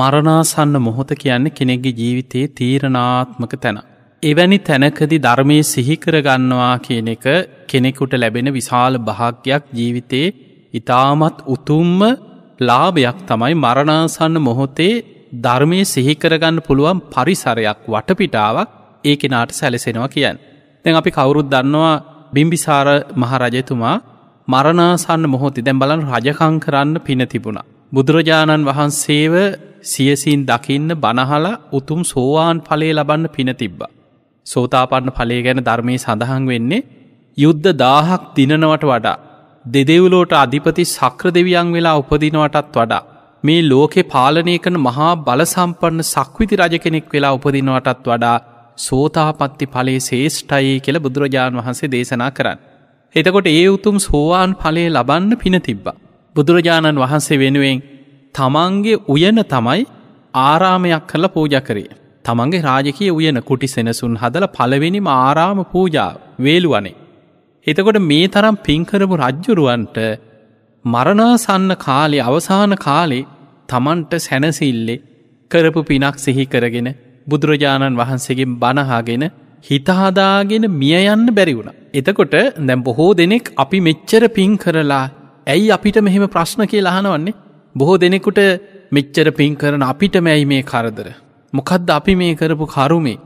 මරණාසන්න මොහොත කියන්නේ කෙනෙක්ගේ ජීවිතයේ තීරණාත්මක තැන. එවැනි තැනකදි ධර්මය සිහිකරගන්නවා කියන එක කෙනෙකුට ලැබෙන විශාල භාග්‍යයක් ජීවිතයේ ඉතාමත් උතුම්ම ලාභයක් තමයි මරණාසන්න මොහොතේ ධර්මය සිහිකරගන්න පුළුවන් පරිසරයක් වටපිටාවක් ඒ කෙනාට සැලසෙනවා කියන්න. තැන් අපි කවුරුත් දන්නවා බිම්බිසාර මහරජතුමා මරණාසන්න මොහොති දැම් බලන් රජකං කරන්න පින තිබුණා. බුදුරජාණන් වහන්සේව සියසින් දකින්න බනහලා උතුම් සෝවාන් ඵලේ ලබන්න පින තිබ්බ. සෝතාපන්න ඵලේ ගැන ධර්මය සඳහන් වෙන්නේ යුද්ධ දාහක් දිනනවට වඩා දෙදෙවුලෝට අධිපති සක්‍ර දෙවියන් වෙලා උපදිනවටත් වඩා මේ ලෝකෙ පාලනය කන මහා බලසම්පන්න සක්විති රජ කෙනෙක් වෙලා උපදිනවටත් වඩා සෝතාපත්ති ඵලේ ශේෂ්ඨයි කියල බුදුරජාණන් වහන්සේ දේශනා කරන්න. එතකොට ඒ උතුම් සෝවාන් ඵලේ ලබන්න පින තිබ්බා. බුදුරජාණන් වහන්සේ වෙනුවෙන් තමන්ගේ උයන තමයි ආරාමයක් කළ පූජ කරේ. තමන්ගේ රාජකය උයන කුටි සෙනසුන් හදල පලවෙනිම ආරාම පූජා වේලුවනේ. එතකොට මේ තරම් පින්කරපු රජ්ජුරුවන්ට මරණාසන්න කාලේ අවසාන කාලේ තමන්ට සැනසිල්ලේ කරපු පිනක් සිහි කරගෙන බුදුරජාණන් වහන්සේගෙන් බණහාගෙන හිතහදාගෙන මිය යන්න බැරි වුණ. එතකොට දැම් බොහෝ දෙනෙක් අපි මෙච්චර පින් කරලා ඇයි අපිට මෙහෙම ප්‍රශ්න කිය ලහනවන්නේ බොහෝ දෙනෙකුට මෙච්චර පින් කරන අපිටම ඇයි මේ කරදර. මොකද්ද අපි මේ කරපු කරුමේ.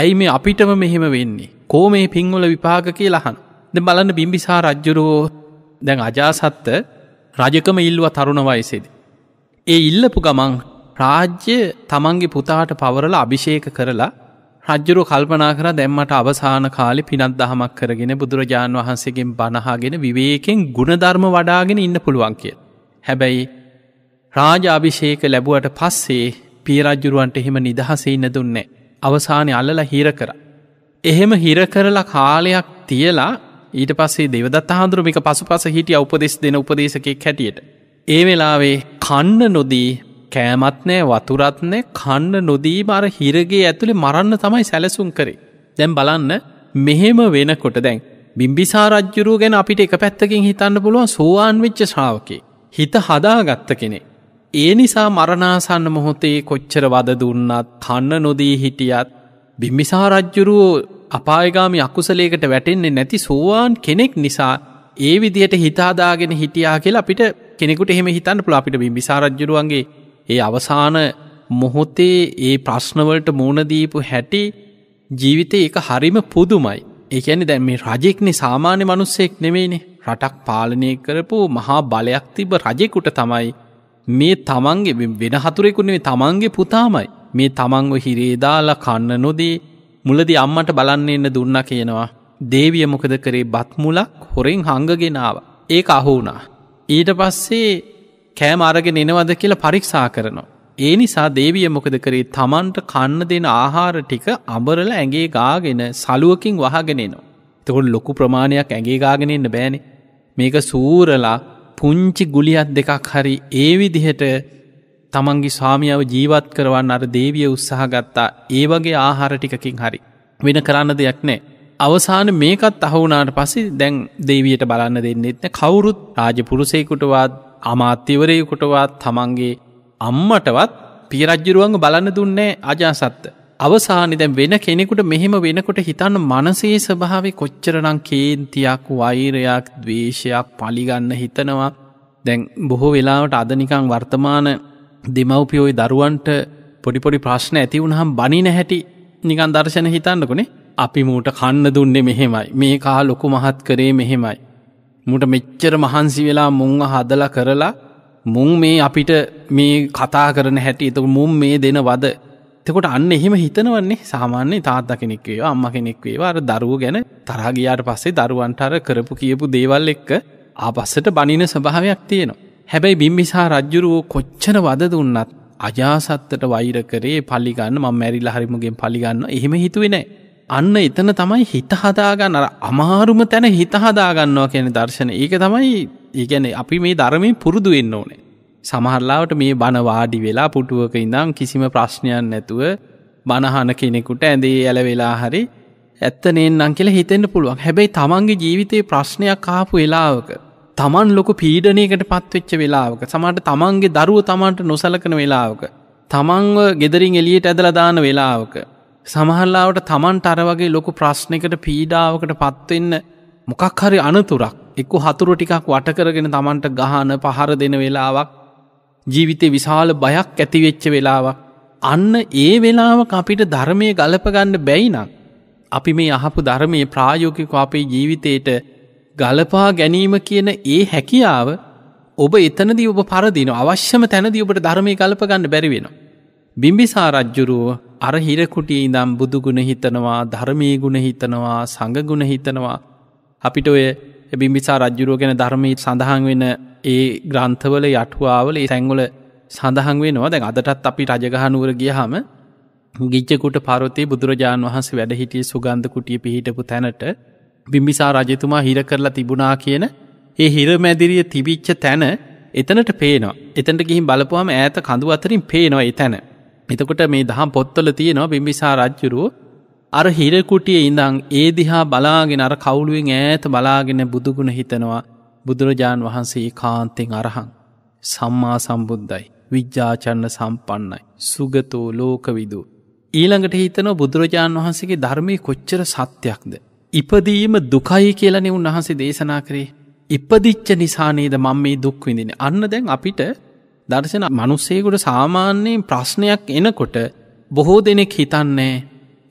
ඇයි මේ අපිටම මෙහෙම වෙන්නේ. කෝ මේ පින්වල විපාග කියලහන්. ද බලන්න බිම්බිසා රජ්ජුරුවෝ දැන් අජාසත්ත රජකම ඉල්ලුව තරුණ වයසේද. ඒ ඉල්ලපු ගමන් රාජ්‍ය තමන්ගේ පුතාට පවරල අභිෂේක කරලා රජ්ජුරු කල්පනා කර දැම්මට අවසාන කාලි පිනත් දහමක් කරගෙන බුදුරජාණන් වහන්සේගෙන් බණහාගෙන විවේකෙන් ගුණධර්ම වඩාගෙන ඉන්න පුළුවන් කිය. හැබැයි රාජාභිෂේක ලැබුවට පස්සේ පීරජ්ජුරුවන්ට එහෙම නිදහසේ ඉන්න දුන්නේ. අවසානය අල්ලලා හිර කර. එහෙම හිර කරලා කාලයක් තියලා ඊට පස්සේ දෙවදත් හාන්දුරුමික පසු පස හිටිය උපදෙස් දෙන උපදේශකෙක් හැටියට. ඒ වෙලාවේ කන්න නොදී කෑමත්නෑ වතුරත්නය කන්න නොදී බර හිරගේ ඇතුළි මරන්න තමයි සැලසුම් කරේ. දැන් බලන්න මෙහෙම වෙනකොට දැන්. බිම්බිසා රජ්ජුරුව ගැන අපිට එක පැත්තකින් හිතන්න පුළුවන් සෝවාන් විච්ච ශ්‍රාවකේ. හිත හදාගත්ත කෙනෙක්. ඒ නිසා මරණාසන්න මොහොතේ කොච්චර වද දුන්නත් කන්න නොදී හිටියත් බිම්බිසා රජ්ජුරුවෝ අපායගාමි අකුසලේකට වැටෙන්නේ නැති සෝවාන් කෙනෙක් නිසා ඒ විදියට හිතාදාගෙන හිටියා කියලා අපිට කෙනෙකුට එහෙම හිතන්න පුළ අපිට බිම්බිසා රජ්ජුරුවන්ගේ ඒ අවසාන මොහොතේ ඒ ප්‍රශ්නවලට මූුණදීපු හැටි ජීවිතය එක හරිම පුදුමයි. ඒකැනි දැන් මේ රජෙක්නේ සාමාන්‍ය මනුස්සෙක් නෙමෙයිනේ රටක් පාලනය කරපු මහා බලයක් තිබ රජෙකුට තමයි මේ තමන්ගේ වෙන හතුරෙකුනේ තමන්ගේ පුතාමයි මේ තමන්ව හිරේදාලා කන්න නොදේ මුලදි අම්මට බලන්න එන්න දුන්න කියනවා දේවිය මොකද කරේ බත්මුලක් හොරෙන් හංගගෙනාව ඒක අහුුණා ඊට පස්සේ කෑම අරගෙන එනවද කියලා පරික්ෂා කරනවා ඒ නිසා දේවිය මොකද කරේ තමන්ට කන්න දෙන ආහාර ටික අඹරල ඇගේ ගාගෙන සලුවකින් වහගෙනනවා තොල් ලොකු ප්‍රමාණයක් ඇගේ ගාගෙන එන්න බෑනෙ මේක සූරලා පුංචි ගුලියත් දෙකක් හරි ඒ විදිහට තමන්ගේ ස්වාමියාව ජීවත් කරවන්න අර දේවිය උත්සාහ ගත්තා ඒ වගේ ආහාර ටිකකින් හරි. වෙන කරන්න දෙයක් නෑ. අවසාන මේකත් අහුනාට පසි දැන් දේවියට බලන්න දෙන්නෙත්න කවුරුත් රාජපුරුසයකුටවත් අමාත්‍යවරයකුටවත් තමන්ගේ අම්මටවත් පියරජ්ජුරුවන්ග බලන්න දුන්නේ අජාසත්ත. අවසානි දැ වෙන කෙනෙකුට මෙහෙම වෙනකොට හිතන්න මනසේ ස්භාව කොච්චරනම් කේන්තියක් වෛරයක් දවේශයක් පලිගන්න හිතනවා දැන් බොහෝ වෙලාවට අදනිකං වර්තමාන දෙමවපියෝයි දරුවන්ට පොඩිපොඩි ප්‍රශ්න ඇති වුණහම් බනින හැටි නිකන් දර්ශන හිතන්නකුණේ අපි මූට කන්න දුන්නේ මෙහෙමයි මේ කා ලොකු මහත් කරේ මෙහෙමයි. මුට මෙච්චර මහන්සි වෙලා මුංව හදලා කරලා මුං මේ අපිට මේ කතා කරන හැටි එතු මුම් මේ දෙන වද තකොට අන්න එහෙම හිතනවන්නේ සාමාන්‍ය තාත්ත කෙනෙක් වේවා අම්ම කෙනෙක් වේවා අර දරුව ගැන තරාගයාට පස්සේ දරුවන්ටර කරපු කියපු දේවල් එක්ක ආපස්සට බනින ස්භාවයක් තියෙනවා. හැබැයි බිම්බිසා රජ්ජුරුවෝ කොච්චන වද දුන්නත් අජාසත්තට වෛර කරේ පල්ලිගන්න ම මැරිල්ල හරිමගෙන් පලිගන්න එහෙම හිතුවෙනෑ. අන්න එතන තමයි හිතහදාගන්න අර අමාරුම තැන හිතහදාගන්නවා කියන දර්ශන ඒක තමයි ඒගැන අපි මේ ධර්මය පුරුදු වෙන්න ඕනේ. සමහරලාට මේ බණවාඩි වෙලා පුටුවක ඉඳම් කිසිම ප්‍රශ්නයන් නැතුව බණහන කෙනෙකුට ඇඳේ ඇල වෙලා හරි ඇත්තනේන්නම් කියලා හිතෙන්න්න පුළුවන් හැබැයි තමන්ගේ ජීවිතයේ ප්‍රශ්නයක් කාපු වෙලාවක තමන් ලොකු පීඩනයකට පත්වෙච්ච වෙලාවක සමට තමන්ගේ දරුව තමන්ට නොසලකන වෙලාවක තමන්ව ගෙදරින් එලියට ඇදලදාන වෙලාවක සමහල්ලාවට තමන්ට අර වගේ ලොකු ප්‍රශ්නකට පීඩාවකට පත්වෙන්න මොකක් හරි අනතුරක් එක්කු හතුරු ටිකක් වටකරගෙන තමන්ට ගහන පහර දෙන වෙලාවක් ජීවිතය විශාල බයක් ඇතිවෙච්ච වෙලාවක්. අන්න ඒ වෙලාවක් අපිට ධර්මය ගලපගන්න බැයිනම්. අපි මේ අහපු ධර්මය ප්‍රායෝකික අපේ ජීවිතයට ගලපා ගැනීම කියන ඒ හැකියාව ඔබ එතනදී ඔබ පරදින අවශ්‍යම තැනදී ඔබට ධර්මය කල්පගන්න බැරිවෙන. බිම්බිසා රජ්ජුරුව අර හිරකුටිය ඉඳම් බුදුගුණ හිතනවා ධර්මී ගුණ හිතනවා සඟගුණ හිතනවා අපිට ඔය බිම්බිසා රජ්ජුරුව ගැන ධර්මීත් සඳහන් වෙන ඒ ග්‍රන්ථවල යටුවාවල ඒ සැංගොල සඳහන් වෙනවා දැන් අදටත් අපි රජගහනුවර ගියහම ගිච්චකුට පරොතේ බුදුරජාණන් වහන්සේ වැඩහිටිය සුගන්ධ කුටිය පිහිටපු තැනට බිම්බිසා රජතුමා හිර කරලා තිබුණා කියන ඒ හිරමැදිරිය තිබිච්ච තැන එතනට පේනවා එතනට ගිහින් බලපුවාම ඈත කඳු අතරින් පේනවා එතැන එතකොට මේ දහම් පොත්තල තියෙනවා බිම්බිසා රජ්ජුරුව අර හිරකුටිය ඉඳං ඒ දිහා බලාගෙන අර කවුලුවෙන් ඈත බලාගෙන බුදුගුණ හිතනවා බුදුරජාන් වහන්සේ කාන්තෙන් අරහං. සම්මා සම්බුද්ධයි. විද්‍යාචන්න සම්පන්නයි. සුගතෝ ලෝකවිදූ. ඊළඟට හිතනෝ බුදුරජාණන් වහන්සේගේ ධර්මය කොච්චර සත්‍යයක්ද. ඉපදීම දුකයි කියලනෙ උන්වහන්සේ දේශනා කරේ. ඉපදිච්ච නිසානේද මං මේ දුක්විඳින. අන්න දැන් අපිට දර්ශන මනුස්සයකුට සාමාන්‍යයෙන් ප්‍රශ්නයක් එනකොට බොහෝ දෙනෙක් හිතන්නේ.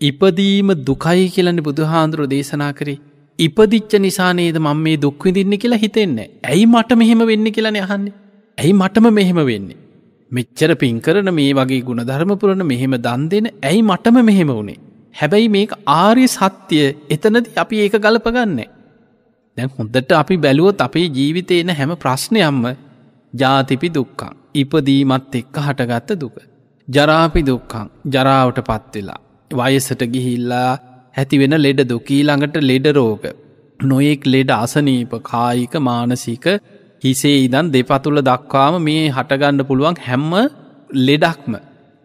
ඉපදීම දුකයි කියලනි බුදුහාන්දුරු දේශනා කරේ ඉපදිච්ච නිසා නේද මං මේ දුක්විදින්න කියලා හිතෙන්නේ ඇයි මට මෙහෙම වෙන්න කියලා යහන්නේ ඇයි මටම මෙහෙම වෙන්නේ මෙච්චර පින් කරන මේ වගේ ගුණධර්මපුරණ මෙහෙම දන් දෙෙන ඇයි මටම මෙහෙම වුණේ හැබැයි මේ ආරය සත්‍යය එතනද අපි ඒක ගලපගන්න දැන් හොඳට අපි බැලුවොත් අපේ ජීවිතයන හැම ප්‍රශ්නයම්ම ජාතිපි දුක්කං ඉපදීමත් එක්ක හටගත්ත දුක ජරාපි දුක්කං ජරාවට පත්වෙලා වයසට ගිහිල්ලා ඇතිවෙන ලෙඩ දුකී ළඟට ලෙඩ රෝග. නොයෙක් ලෙඩ අසනීප කායික මානසික හිසේ ඉදන් දෙපතුල දක්වාම මේ හටගණ්ඩ පුළුවන් හැම්ම ලෙඩක්ම.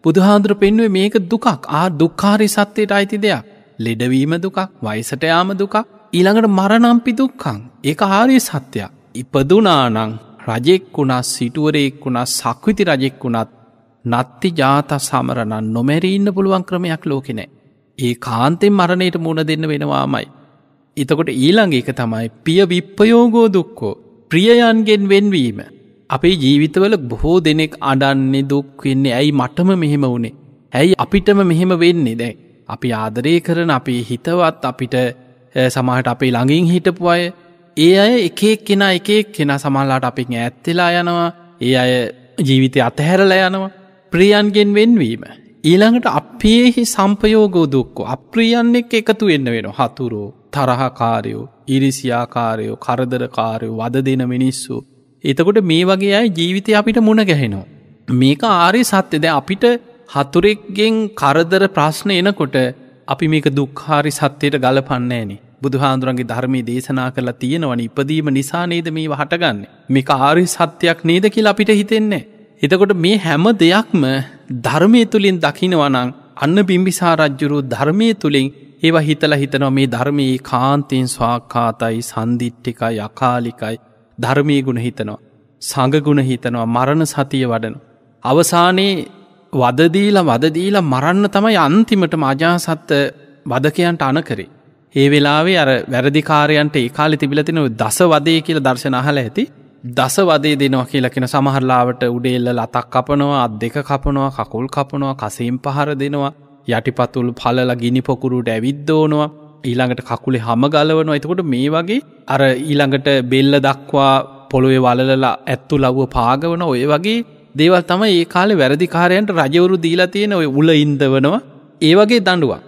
බුදුහාන්දුර පෙන්ුවේ මේක දුකක් ආ දුක්කාරි සත්‍යයට අයිති දෙයක්. ලෙඩවීම දුකක් වයිසටයාම දුකක් ඊළඟට මරණම්පි දුක්කං. ඒක ආරය සත්‍යයක්. ඉපදුනානං රජෙක් වුණා සිටුවරෙක් වුණා සක්විති රජෙක් වුණත් නත්ති ජාත සමරණන් නොමැරීඉන්න පුළුවන් ක්‍රමයක් ලෝකෙනෑ. ඒ කාන්තෙන් මරණයට මුණ දෙන්න වෙනවාමයි. එතකොට ඊළඟ එක තමයි පිය විප්පයෝගෝ දුක්කෝ ප්‍රියයන්ගෙන් වෙන්වීම. අපේ ජීවිතවල බොහෝ දෙනෙක් අඩන්නේ දුක් වෙන්නේ ඇයි මටම මෙහෙම වුණේ. ඇයි අපිටම මෙහෙම වෙන්නේ දැ. අපි ආදරය කරන අපේ හිතවත් අපිට සමහට අපේ ළඟින් හිටපු අය ඒ අය එකෙක් කෙන එකෙක් කෙන සමල්ලාට අපි ඇත්වෙලා යනවා ඒ අය ජීවිතය අතහැරලා යනවා ප්‍රියන්ගෙන් වෙන්වීම ඊළඟට අපේහි සම්පයෝගෝ දුක්කෝ අප්‍රියන්නෙක් එකතු වෙන්න වෙන හතුරෝ තරහකාරයෝ ඉරිසියාකාරයෝ කරදරකාරයෝ වද දෙන මිනිස්සු. එතකොට මේ වගේ අයි ජීවිතය අපිට මුණ ගැහෙනවා. මේක ආරය සත්‍යද අපිට හතුරෙක්ගෙන් කරදර ප්‍රශ්න එනකොට අපි මේක දුක්හාරි සත්‍යයට ගලපන්නේනේ. බුදුහාන්දුරන්ගේ ධර්මය දේශනා කරලා තියෙනවන ඉපදීම නිසා නේද මේ හටගන්න. මේක ආරි සත්‍යයක් නේද කියලා අපිට හිතෙන්නේ. එතකොට මේ හැම දෙයක්ම ධර්මය තුළින් දකිනවනං අන්න බිම්බිසා රජ්ජුරු ධර්මය තුළින් ඒවා හිතල හිතනව මේ ධර්මයේ කාන්තයෙන් ස්වාකාතයි සන්දිට්ටිකයි අකාලිකයි ධර්මය ගුණ හිතනවා. සඟගුණ හිතනවා මරණ සතිය වඩන. අවසානයේ වදදීලා වදදීලා මරන්න තමයි අන්තිමට මජාසත්ත වදකයන්ට අනකරේ. ඒ වෙලාවේ අර වැරදිකාරයන්ට ඒකාලි තිබිලතිනව දස වදය කියල දර්ශනහල ඇති දස වදේ දෙනවා කියලකෙන සමහරලාවට උඩේල්ල ලතක් කපනවා අත් දෙක කපනවා කකුල් කපනවා කසීම් පහර දෙනවා යටිපතුල් පලල ගිනි පොකුරුට ඇවිද්දෝනවා ඊළඟට කකුලේ හම ගලවනවා එතකොට මේ වගේ අර ඊළඟට බෙල්ල දක්වා පොළොේ වලලා ඇත්තු ලව්ව පාගවන ඔය වගේ දේවල් තම ඒ කාලෙ වැරදිකාරයන්ට රජවරු දීලා තියෙන ඔය උල ඉන්දවනවා ඒ වගේ දඩුවන්.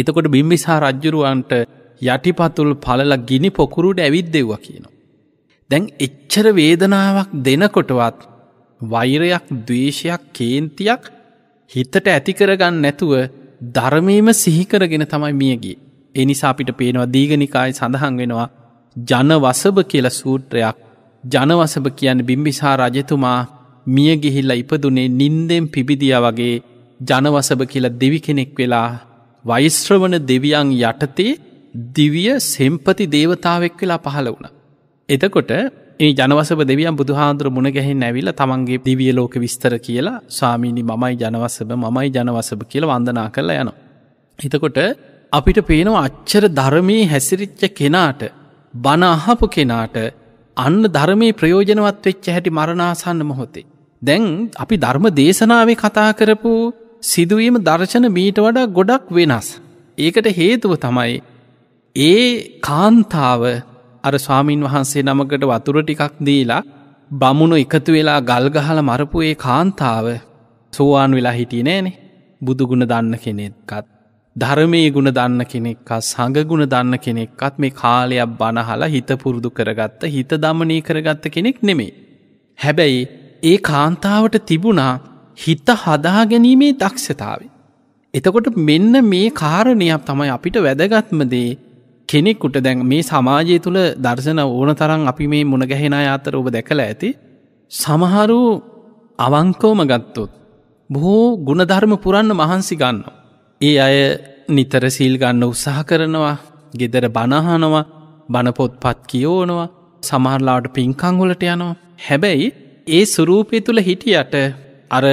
එතකොට බිම්බිසා රජ්ජුරුවන්ට යටිපතුල් පලලා ගිනි පොකුරුට ඇවිත් දෙව්වා කියනවා. දැන් එච්චර වේදනාවක් දෙනකොටවත් වෛරයක් දවේශයක් කේන්තියක් හිතට ඇතිකරගන්න නැතුව ධර්මීම සිහිකරගෙන තමයි මියගේ. එනිසා අපිට පේනවා දීගනිකායි සඳහන් වෙනවා ජනවසභ කියල සූත්‍රයක් ජනවසභ කියන්න බිම්බිසා රජතුමා මියගිහිල්ලා ඉපදුනේ නින්දෙම් පිබිදිය වගේ ජනවසභ කියලා දෙවි කෙනෙක් වෙලා වෛශ්‍රවන දෙවියන් යටතේ දිවිය සෙම්පති දේවතාවෙක් වෙලා පහළ වුණ. එතකොට ඒ ජනවසප දෙවියන් බුදුහාන්දුර මුණ ගැහෙන් ඇවිල තමන්ගේ දිවිය ලෝක විස්තර කියලා ස්වාමීණි මමයි ජනවසභ මමයි ජනවසභ කියල වන්දනා කරලා යනවා. හිතකොට අපිට පේනවා අච්චර ධර්මී හැසිරිච්ච කෙනාට බනහපු කෙනාට අන්න ධර්මී ප්‍රයෝජනවත් වෙච්ච හැටි මරණාසන්න මොහොතේ. දැන් අපි ධර්ම දේශනාවේ කතා කරපු සිදුවීම දර්ශන මීට වඩා ගොඩක් වෙනස්. ඒකට හේතුව තමයි ඒ කාන්තාව අර ස්වාමීන් වහන්සේ නමකට වතුර ටිකක් දීලා බමුණු එකතු වෙලා ගල්ගහල මරපු ඒ කාන්තාව සෝවාන් වෙලා හිටිය නෑනේ බුදුගුණ දන්න කෙනෙක්කත් ධර්මයේ ගුණ දන්න කෙනෙක්කත් සඟගුණ දන්න කෙනෙක්කත් මේ කාලයක් බනහලා හිත පුරුදු කරගත්ත හිත දමනය කරගත්ත කෙනෙක් නෙමේ. හැබැයි ඒ කාන්තාවට තිබුණා හිත හදාගැනීමේ දක්ෂතාවේ. එතකොට මෙන්න මේ කාරණයක් තමයි අපිට වැදගත්මදේ කෙනෙක්කුට දැන් මේ සමාජය තුළ දර්ශන ඕන තරන් අපි මේ මුණ ගැහෙන අතර ඔබ දැකලා ඇති සමහරු අවංකෝම ගත්තොත් බොහෝ ගුණධර්ම පුරන්න මහන්සි ගන්න. ඒ අය නිතර සීල් ගන්න උත්සාහ කරනවා ගෙදර බණහනවා බණපොත්පත් කියෝනවා සමහරලාට පින්කංගොලට යනවා. හැබැයි ඒ සුරූපය තුළ හිටියට අර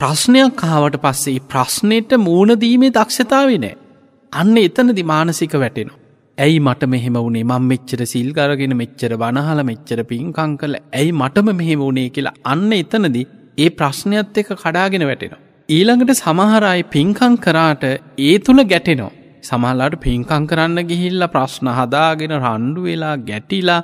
ප්‍රශ්නයක් කාවට පස්සේ ප්‍රශ්නයට මූුණදීමේ දක්ෂතාවනෑ. අන්න එතනදි මානසික වැටෙනවා. ඇයි මට මෙහෙම වුණේ මං මෙච්චර සිල් කරගෙන මෙච්චර වනහල මෙච්චර පින්කං කල ඇයි මටම මෙහෙම වුණේ කියලා අන්න එතනදි ඒ ප්‍රශ්නයත් එක කඩාගෙන වැටෙනවා. ඊළඟට සමහරයි පින්කං කරාට ඒ තුළ ගැටෙනෝ. සමහලාට පින්කං කරන්න ගිහිල්ල ප්‍රශ්න හදාගෙන රණ්ඩු වෙලා ගැටිලා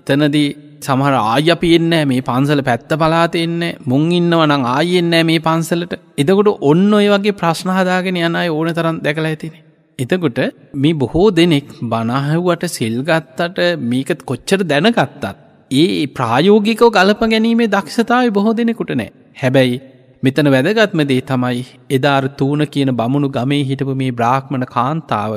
එතනදී සමහර ආය අපි එන්නෑ මේ පන්සල පැත්ත පලාත එන්න මුං ඉන්නවනං ආයෙන්නෑ මේ පන්සලට එදකොට ඔන්න ඔය වගේ ප්‍රශ්න හදාගෙන යනයි ඕන තරන් දැකලා ඇතිනේ එතකොට මේ බොහෝ දෙනෙක් බනහව්වට සිල්ගත්තට මේකත් කොච්චර දැනගත්තත්. ඒ ප්‍රායෝගිකෝ ගලප ගැනීමේ දක්ෂතාව බොහෝ දෙනෙකුට නෑ. හැබැයි මෙතන වැදගත්ම දේ තමයි එදාර් තූන කියන බමුණු ගමේ හිටපු මේ බ්‍රාහ්මණ කාන්තාව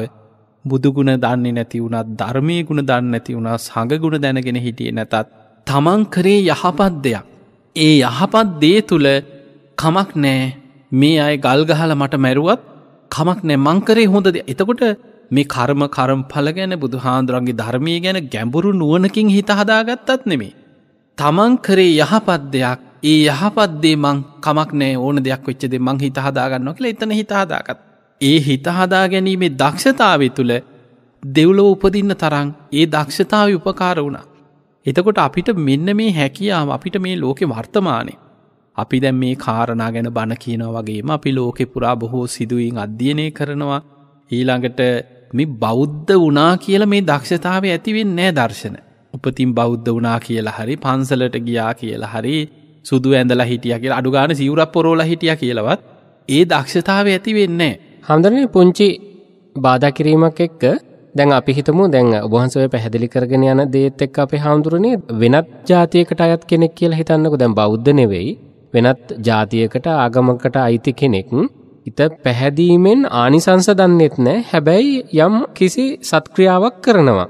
බුදුගුණ දන්නේ නැති වුණත් ධර්මය ගුණ දන්න නැති වුණා සඟගුණ දැනගෙන හිටිය නැතත්. තමන් කරේ යහපත් දෙයක්. ඒ යහපත් දේ තුළ කමක් නෑ මේ අය ගල්ගහල මට මැරුවත් කමක් නෑ මංකරේ හොඳද එතකොට මේ කර්ම කරම්ඵල ගැන බුදුහාන්දුරන්ගේ ධර්මය ගැන ගැඹුරු නුවනකින් හිත හදාගත්තත් නෙමේ. තමන් කරේ යහපත් දෙයක් ඒ යහපත්දේ මං කමක් නෑ ඕන දෙයක් වෙච්චදේ මං හිත හදාගන්න කියලා එතන හිතාදාගත්. ඒ හිත හදා ගැනීමේ දක්ෂතාවේ තුළ දෙව්ලෝ උපදින්න තරං ඒ දක්ෂතාව උපකාර වුණා. එතකොට අපිට මෙන්න මේ හැකියාව අපිට මේ ලෝකෙ වර්තමානය අපි දැන් මේ කාරණා ගැන බණ කියනවා වගේම අපි ලෝකෙ පුරා බොහෝ සිදුවීන් අධ්‍යයනය කරනවා ඊළඟට මේ බෞද්ධ වනා කියලා මේ දක්ෂතාව ඇතිවෙන් නෑ දර්ශන උපතින් බෞද්ධ වනා කියලා හරි පන්සලට ගියා කියලා හරි සුදු ඇඳලා හිටිය කියලා අඩුගාන සිවරක් පොරෝල හිටිය කියලවත් ඒ දක්ෂතාව ඇති වෙන්නේ හඳරන පුංචි බාධ කිරීමක් එක්ක දැන් අපි හිතමු දැන් ඔබහන්සව පැහැදිලි කරගෙන යන දේත් එක් අපේ හාමුදුරනේ වෙනත් ජාතියකට අයත් කෙනෙක් කියලා හිතන්නක දැන් බෞද්ධ නෙවෙයි වෙනත් ජාතියකට ආගමකට අයිති කෙනෙක් හිත පැහැදීමෙන් ආනිසංස දන්නෙත් නෑ හැබැයි යම් කිසි සත්ක්‍රියාවක් කරනවා.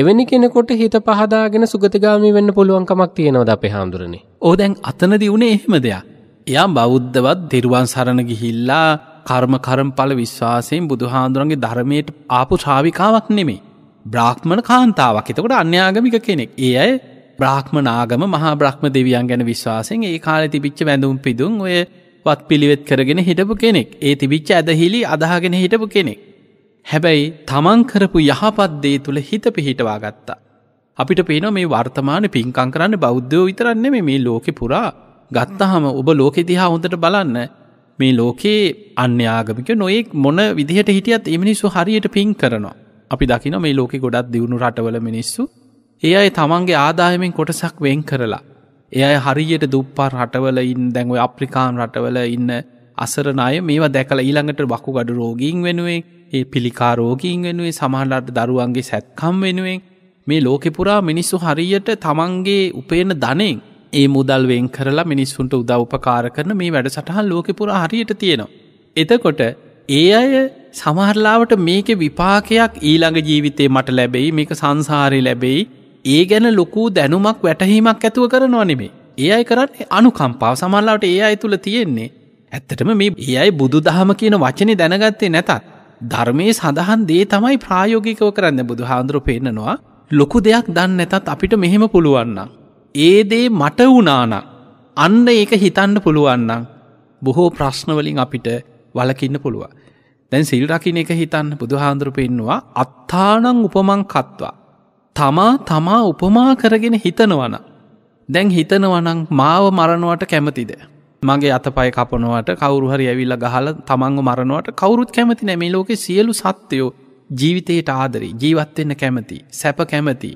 එවැනි කෙනෙකොට හිත පහදාගෙන සුගතිගාමි වෙන්න පුළුවන්කමක් තියෙනවද අපේ හාමුදුරනේ. ඕ දැන් අතනදි වුණේ එහෙම දෙයක්. එයා බෞද්ධවත් දෙරුවන් සරණ ගිහිල්ලා කර්ම කරම්ඵල විශ්වාසයෙන් බුදුහාන්දුරන්ගේ ධර්මයට ආපු ශ්‍රාවිකාවක් නෙමේ. බ්‍රාහ්මණ කාන්තාවක් එතකොට අන්‍යාගමික කෙනෙක්. ඒ අය බ්‍රාහ්ම නාගම මහා බ්‍රහ්ම දෙවියන් ගැන විශ්වාසෙන් ඒ කාල තිබිච්ච වැඳුම් පිදුම් ඔය වත් පිළිවෙත් කරගෙන හිටපු කෙනෙක් ඒ තිබිච්ච ඇදහිලි අදහගෙන හිටපු කෙනෙක්. හැබැයි තමන් කරපු යහපත්දේ තුළ හිත පිහිටවා ගත්තා. අපිට පේන මේ වර්තමාන පින්කං කරන්න බෞද්ධෝ විතරන්න මේ ලෝකෙ පුරා ගත්තහම ඔබ ලෝකෙ දිහා හොඳට බලන්න මේ ලෝකයේ අන්‍යාගමික නොයෙක් මොන විදිහට හිටියත් එමිනිස්සු හරියට පින් කරනවා. අපි දකින මේ ලෝකෙ ගොඩත් දියුණු රටවල මිනිස්සු ඒ අයි තමන්ගේ ආදායමෙන් කොටසක් වෙන් කරලා. එ අය හරියට දුප්පා රටවල ඉන් දැන්ව අප්‍රිකාන් රටවල ඉන්න අසරණය මේවා දැකල ඊළඟට බකු ගඩු රෝගීන් වෙනුවෙන් ඒ පිළිකාරෝගීන් වෙනුවේ සමහලට දරුවන්ගේ සැත්කම් වෙනුවෙන් මේ ලෝකෙපුරා මිනිස්සු හරියට තමන්ගේ උපේන ධනෙන් ඒ මුදල්වෙන් කරලා මිනිස්සුන්ට උදව්පකාර කරන මේ වැඩ සටහන් ලෝකෙපුරා හරියට තියෙනවා. එතකොට ඒ අය සමහරලාවට මේක විපාකයක් ඊළඟ ජීවිතේ මට ලැබෙයි මේක සංසාරය ලැබෙයි ඒ ගැන ලොකූ දැනුමක් වැටහීමක් ඇතුව කරනවා නෙමේ ඒ අයි කරන්නේ අනුකම්පාව සමල්ලාට ඒ අයි තුළ තියෙන්නේ ඇත්තටම මේ ඒ අයි බුදු දහම කියන වචනය දැනගත්තේ නැතත් ධර්මය සඳහන් දේ තමයි ප්‍රායෝගිකව කරන්න බුදු හාන්දුරු පෙන්න්නනවා ලොකු දෙයක් දන්න නැතත් අපිට මෙහෙම පුළුවන්න. ඒ දේ මට වුනාන අන්න ඒක හිතන්න පුළුවන්නම් බොහෝ ප්‍රශ්නවලින් අපිට වලකින්න පුළුව. දැන් සිල්රකින එක හිතන්න බුදු හාන්දුරු පෙන්නවා අත්තානං උපමං කත්වා තමා තමා උපමා කරගෙන හිතනවන. දැන් හිතනවනං මාව මරණුවට කැමතිද. මගේ අතපය කපනවට කවරුහරි ඇවිල්ල ගහල තමන්ග මරණවට කවරුත් කැමති නැමේ ලෝක සියලු සත්‍යයෝ ජීවිතයට ආදරි ජීවත්වෙන්න කැමති සැප කැමති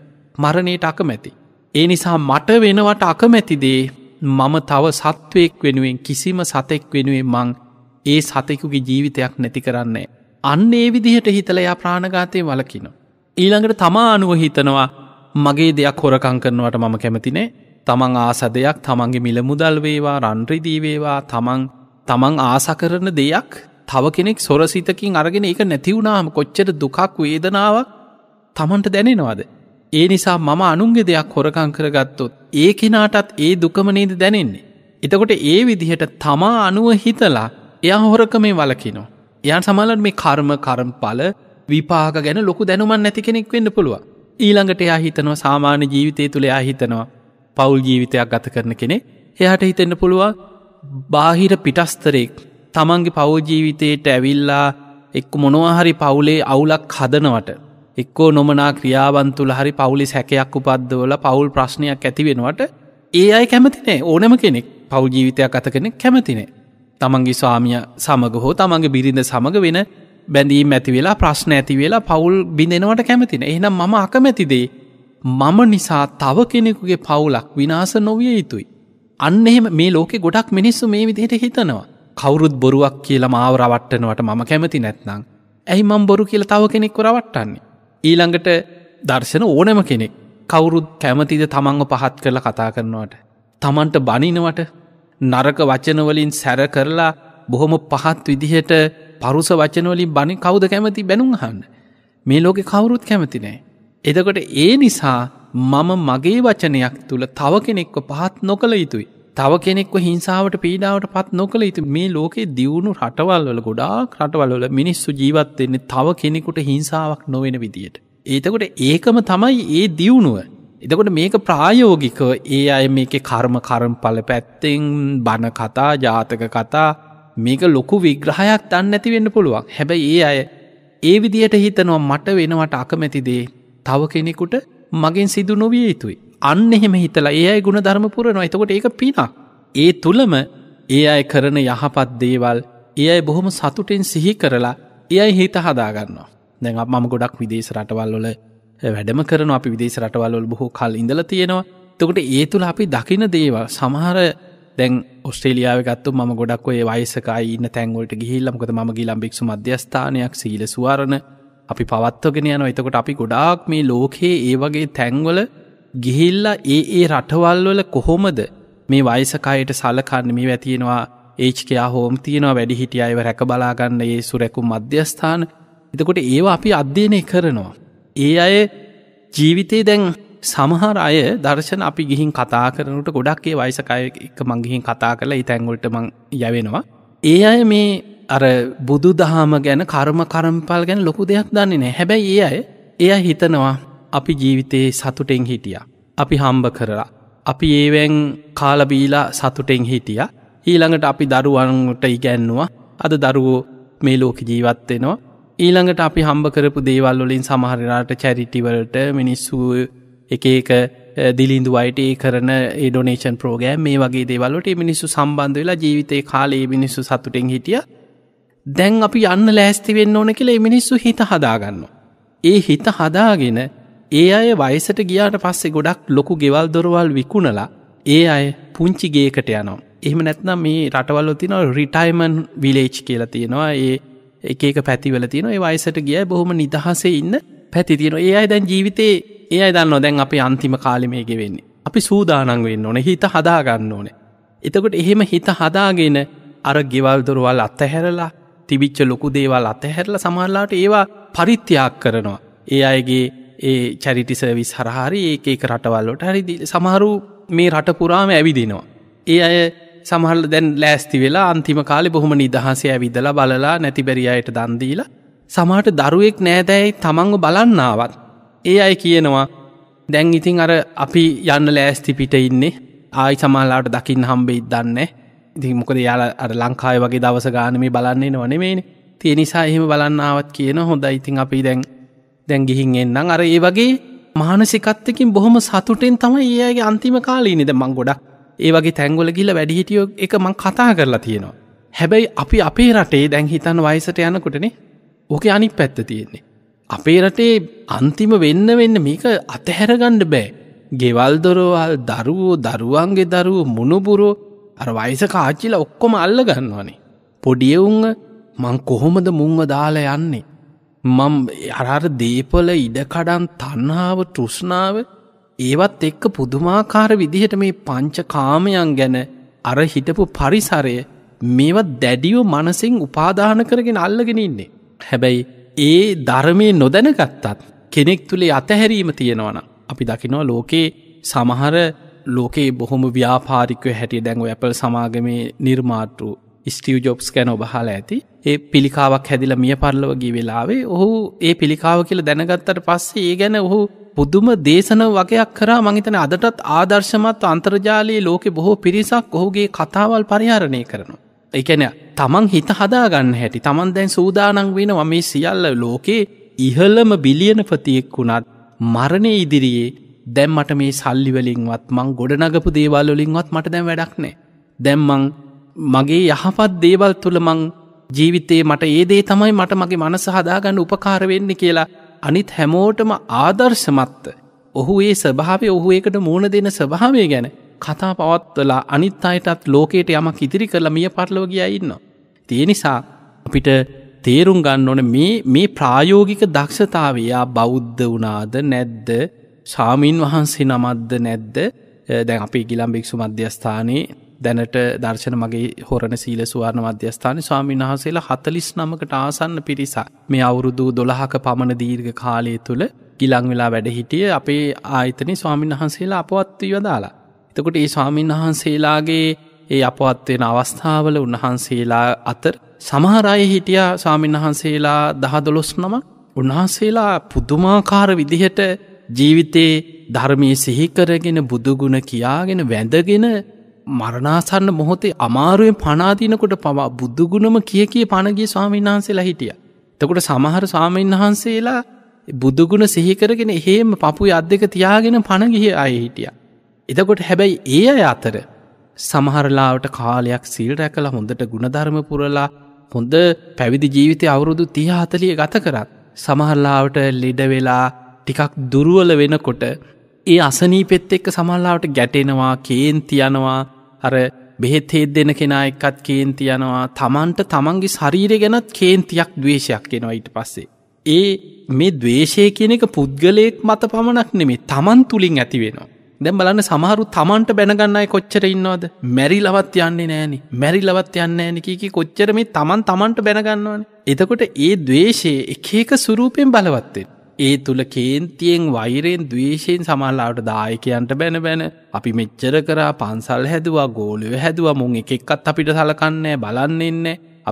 මරණයට අකමැති. ඒ නිසා මට වෙනවට අකමැතිදේ මම තව සත්වයෙක් වෙනුවෙන් කිසිම සතෙක් වෙනුවෙන් මං ඒ සතෙකුගේ ජීවිතයක් නැති කරන්නේ. අන්න ඒ විදිහට හිතලයා ප්‍රාණගාතය වලකිනවා. ඊළඟට තමා අනුව හිතනවා මගේ දෙයක් හොරකං කරනවට මම කැමතිනේ තමන් ආස දෙයක් තමන්ගේ මිල මුදල් වේවා රන්්‍රදීවේවා තමන් තමන් ආසකරන දෙයක් තව කෙනෙක් සොරසිතකින් අරගෙන එක නැතිවුණාම කොච්චට දුකක් වේදනාවක් තමන්ට දැනෙනවාද. ඒ නිසා මම අනුන්ගේ දෙයක් හොරකං කරගත්තොත් ඒ කෙනාටත් ඒ දුකමනේද දැනෙන්නේ. එතකොට ඒ විදිහට තමා අනුව හිතලා එයා හොරක මේ වලකිනෝ. එයන් සමලන් මේ කර්ම කරම් පල විපාක ගැන ලොකු දැනුමන් නැති කෙනෙක් වෙන්න පුළුව. ඊළඟට එයා හිතනවා සාමාන්‍ය ජීවිතය තුළ එයා හිතනවා පවුල් ජීවිතයක් ගත කරන කෙනෙ එයාට හිතෙන්න පුළුවන් බාහිර පිටස්තරෙක් තමන්ගේ පවෝජීවිතයට ඇවිල්ලා එක්ක මොනවාහරි පවුලේ අවුලක් හදනවට එක්කෝ නොමනා ක්‍රියාවන් තුළ හරි පවුලි සැකයක් උපද්දවල පවුල් ප්‍රශ්නයක් ඇතිවෙනවට ඒ අයි කැමතිනේ ඕනම කෙනෙක් පවුජීවිතයක් අත කෙනෙක් කැමතිනේ තමන්ගේ ස්වාමිය සමග හෝ තමන්ගේ බිරිඳ සමඟ වෙන බැඳීම් ඇති වෙලා ප්‍රශ්න ඇති වෙලා පවුල් බිඳෙනවට කැමතින එහනම් මම අකමැතිදේ මම නිසා තව කෙනෙකුගේ පවුලක් විනාස නොවිය යුතුයි. අන්න එහෙම මේ ලෝකෙ ගොඩක් මිනිස්සු මේ විදිහයට හිතනවා. කවුරුත් බොරුවක් කියලා මාව රවට්ටනවට මම කැමති නැත්නම්. ඇයි මම් බොරු කියල තව කෙනෙක්ව රවට්ටන්නේ. ඊළඟට දර්ශන ඕනම කෙනෙක් කවුරුත් කැමතිද තමන්ව පහත් කරලා කතා කරනවට. තමන්ට බනිනවට නරක වචනවලින් සැර කරලා බොහොම පහත් විදිහට පරුස වචනවලින් බණ කවුද කැමති බැනුම්හන්න. මේ ලෝකෙ කවුරුත් කැමති නෑ. එදකොට ඒ නිසා මම මගේ වචනයක් තුළ තව කෙනෙක්ව පහත් නොකළ යුතුයි. තව කෙනෙක්ව හිංසාාවට පීඩාවට පත් නොකළ යුතු මේ ලෝකේ දියුණු රටවල්වල ගොඩාක් රටවල්වල මිනිස්සු ජීවත්වෙන්නේ තව කෙනෙකුට හිංසාවක් නොවෙන විදියට. ඒතකොට ඒකම තමයි ඒ දියුණුව. එතකොට මේක ප්‍රායෝගිකව ඒ අය මේක කර්ම කරම් පල පැත්තෙන් බණ කතා ජාතක කතා මේක ලොකු විග්‍රහයක් දන්න ඇතිවෙන්න පුළුවන් හැබැයි ඒ අය ඒ විදියට හිතනවා මට වෙනවට අකමැතිදේ තව කෙනෙකුට මගෙන් සිදු නොවිය යුතුයි අන්න එහෙම හිතලා ඒ අයි ගුණ ධර්ම පුරනවා එතකොට ඒක පිනා ඒ තුළම ඒ අය කරන යහපත් දේවල් ඒ අයි බොහොම සතුටෙන් සිහි කරලා ඒ අයි හිත හදාගන්නවා දැන් මම ගොඩක් විදේශ රටවල්ලොල වැඩම කරන අපි විදේශ රටවල්ලොල් බොහෝ කල් ඉඳල තියෙනවා තකොට ඒ තුළ අපි දකින දේව සමහර දැන් ඔස්ට්‍රේලියාව ගත්තු ම ගොඩක් ඔය වයිසකයින්න තැන්වලට ගිහිල්ලමකද ම ගිලම් භික්ෂු මධ්‍යස්ථානයක් සීල සුවරණ අපි පවත්වගෙන යන එතකොට අපි ගොඩාක් මේ ලෝකයේ ඒ වගේ තැන්වල ගිහිල්ලා ඒ ඒ රටවල්වල කොහොමද මේ වයිසකයට සලකන්න මේ වැතියෙනවා ඒච්කයා හෝම තියෙනවා වැඩිහිටිය අයව රැක බලාගන්න ඒ සුරැකුම් මධ්‍යස්ථාන එතකොට ඒවා අපි අධ්‍යයනය කරනවා. ඒ අය ජීවිතේ දැන් සමහර අය දර්ශන අපි ගිහින් කතා කරනට ගොඩක් ඒ වයිසකය එක මංගිහින් කතා කරලා ඉතැන්ගොලට මං යවෙනවා. ඒ අය මේ අර බුදු දහම ගැන කර්ම කරම්පල් ගැන ලොකු දෙයක් දන්නේ නෑ හැබැයි ඒ අය එය හිතනවා අපි ජීවිතයේ සතුටෙන් හිටිය. අපි හම්බ කරලා. අපි ඒවැන් කාලබීලා සතුටෙන් හිටිය. ඊළඟට අපි දරුවන්ට ඉගැන්නවා අද දරුවෝ මේ ලෝක ජීවත්වෙනවා ඊළඟට අපි හම්බ කරපු දේවල්ලොලින් සමහරලාට චැරිටිවලට මිනිස්සු එක එක දිලින්දු අයට ඒ කරන ඩොනේෂන් ප්‍රෝගෑ මේ වගේ දේවල්ලට මිනිස්සු සම්බන්ධ වෙලා ජීවිතය කාලේ මිනිස්සු සතුටෙන් හිටිය දැන් අපි යන්න ලෑස්ති වෙන්න ඕන කියලා මිනිස්සු හිත හදාගන්න. ඒ හිත හදාගෙන ඒ අය වයසට ගියාට පස්සේ ගොඩක් ලොකු ගෙවල් දොරවල් විකුණලා ඒ අය පුංචි ගේකට යනවා. එහෙම නැත්නම් මේ රටවල් තිනව රිටයිමන් විලේච් කියලා තියෙනවා ඒ එක පැතිවල තියෙන ඒ වයිසට ගිය බොහොම නිදහසේ ඉන්න පැති තියෙන ඒ අයි දැන් ජීවිතේ ඒ අදන්න දැන් අපි අන්තිම කාලිමේගේ වෙන්නේ අපි සූදානන් වෙන්න ඕන හිත හදාගන්න ඕන එතකොට එහෙම හිත හදාගෙන අර ගෙවල්දොරවල් අත්තහැරලා තිබිච්ච ලොකු දේවල් අතහැරල සමහල්ලාට ඒවා පරිත්‍යයක් කරනවා ඒ අයගේ ඒ චැරිටි සර්විස් හරහාරි ඒක එක රටවල්ලොට හරි සමහරු මේ රටපුරාම ඇවිදිනවා. ඒ අය සමහල් දැන් ලෑස්ති වෙලා අන්තිම කාලෙ බොහොම නිදහසේ ඇවිදලා බලලා නැතිබැරියට දන්දීලා සමහට දරුවෙක් නෑදැයි තමන්ග බලන්නාවත් ඒ අය කියනවා දැන් ඉතින් අර අපි යන්න ලෑස්ති පිට ඉන්නේ ආයි සමහලාට දකිින් හම්බෙ ඉදන්න ඉදි මොකද යාලා අර ලංකාය වගේ දවස ගාන මේ බලන්නේ නොනමේන තිය නිසා එහෙම බලන්නාවත් කියන හොඳ ඉතින් අපි දැන් දැන් ගිහින් එන්නම් අර ඒ වගේ මානසිකත්තකින් බොහොම සතුටෙන් තම ඒගේ අන්තිම කාලීනෙද මං ගොඩක් ඒ වගේ තැංගොල ගිල වැඩිහිටියෝ එක මං කතා කරලා තියෙනවා හැබැයි අපි අපේ රටේ දැන් හිතන් වයිසට යනකොටනේ ඕක අනිත් පැත්ත තියෙන්නේ අපේ රටේ අන්තිම වෙන්න වෙන්න මේක අතහැරගණ්ඩ බෑ. ගෙවල් දොරවල් දරුවෝ දරුවන්ගේ දරුව මුණපුරෝ අර වයිස කාච්චිල ඔක්කොම අල්ල ගන්නවනේ. පොඩියවුන්ව මං කොහොමද මුංව දාලා යන්නේ. මම් අරර දේපල ඉඩකඩන් තන්හාාව තෘෂ්ණාව ඒවත් එක්ක පුදුමාකාර විදිහට මේ පංච කාමයන් ගැන අර හිටපු පරිසරය මේවත් දැඩියෝ මනසිං උපාදාන කරගෙන අල්ලගෙන ඉන්නේ. හැබැයි ඒ ධර්මය නොදැනගත්තත් කෙනෙක් තුළේ අතහැරීම තියෙනවන අපි දකිනවා ලෝකයේ සමහර ලෝකේ බොහොම ව්‍යාපාරිකව හැටිය දැන්ව ඇපල් සමාගමේ නිර්මාටෘ ස්ටව ජොබ්ස් කැන ඔබහල ඇති ඒ පිළිකාවක් හැදිල මිය පරලවගේ වෙලාවේ ඔහු ඒ පිළිකාව කියල දැනගත්තට පස්සේ ඒ ගැන ඔහු පුදුම දේශන වගයක් කරා මහිතන අදටත් ආදර්ශමත් අන්තර්ජාලයේ ලෝකෙ බොහෝ පිරිසක් ඔහුගේ කතාවල් පරිහරණය කරනවා. එකන තමන් හිත හදාගන්න හැටි තමන් දැන් සූදානං වෙනවා මේ සියල්ල ලෝකේ ඉහළම බිලියනපතියෙක් වුණත් මරණය ඉදිරියේ දැම් මට මේ සල්ලිවලින්වත් මං ගොඩනගපු දේවල්ලොලින්වත් මට දැම් වැඩක් නෑ. දැම්මං මගේ යහපත් දේවල් තුළ මං ජීවිතේ මට ඒ දේ තමයි මට මගේ මනස හදාගන්න උපකාරවෙන්න කියලා අනිත් හැමෝටම ආදර්ශමත්ත. ඔහු ඒ ස්භාවය ඔහු ඒකට මූුණ දෙන ස්භාවය ගැන කතා පවත්වලා අනිත් අයටත් ලෝකයට යමක් ඉදිරි කරලා මිය පටලව ගිය ඉන්නවා. තිය නිසා අපිට තේරුම් ගන්න ඕන මේ මේ ප්‍රායෝගික දක්ෂතාවයා බෞද්ධ වනාද නැද්ද සාමීන් වහන්සේ නමද්ද නැද්ද දැන් අපි ගිලම් භික්ෂු මධ්‍යස්ථානයේ දැනට දර්ශන මගේ හොරණ සීල සුවර්ණ මධ්‍යස්ථාන ස්වාමීන් වහන්සේලා හතලිස් නමකට ආසන්න පිරිසා මේ අවුරුදු දොළහක පමණ දීර්ඝ කාලය තුළ ගිලංවෙලා වැඩහිටිය අපේ ආයතන ස්වාමීන් වහන්සේලා අපවත්වී වදාලා තකොට ඒ ස්වාමීන් වහන්සේලාගේ ඒ අපවත්වෙන අවස්ථාවල උන්වහන්සේලා අතර සමහරයි හිටියා ස්වාමීන් වහන්සේලා දහදොලොස් නම උන්වහන්සේලා පුදුමාකාර විදිහට ජීවිතයේ ධර්මය සිහිකරගෙන බුදුගුණ කියාගෙන වැඳගෙන මරණාසන්න මොහොතේ අමාරුවෙන් පනාදිනකොට පවා බුදුගුණම කිය කිය පණගේ ස්වාමීන් වහන්සේලා හිටිය. තකොට සමහර ස්වාමීන් වහන්සේලා බුදුගුණ සිහිකරගෙන එහෙම පපු අත් දෙක තියාගෙන පණගිහ අය හිටියා. එදකොට හැබැයි ඒ අය අතර සමහරලාට කාලයක් සිල් රැකළ හොඳට ගුණධර්ම පුරලා හොඳ පැවිදි ජීවිතය අවුරුදු තිහාතලිය ගත කරත්. සමහරලාවට ලෙඩවෙලා ටිකක් දුරුවල වෙනකොට ඒ අසනීපෙත් එක්ක සමල්ලාවට ගැටෙනවා කේන්ති යනවා අර බෙහෙත් හෙත් දෙන කෙනා එක්කත් කේන්ති යනවා තමන්ට තමන්ගේ ශරීරය ගැනත් කේන්තියක් දවේශයක් එෙනවා ඊට පස්සේ. ඒ මේ දවේශය කියන එක පුද්ගලයෙක් මත පමණක් නෙමේ තමන් තුළින් ඇති වෙනවා. දැම් බලන්න සමහරු තමන්ට බැනගන්නයි කොච්චර ඉන්නවාද මැරි ලවත් යන්නේ නෑනි මැරි ලවත් යන්න ෑනකකි කොච්චර මේ තමන් තමන්ට බැනගන්නවන එතකොට ඒ දවේශයේ එකක සුරූපයෙන් බලවත්තෙන් ඒ තුළ කේන්තියෙන් වෛරයෙන් දවේශයෙන් සමල්ලාට දායකයන්ට බැන බැන අපි මෙච්චර කරා පන්සල් හැදවා ගෝලුව හැදවා මුන් එකෙක්කත් අපිට සලකන්නේ බලන්න එන්න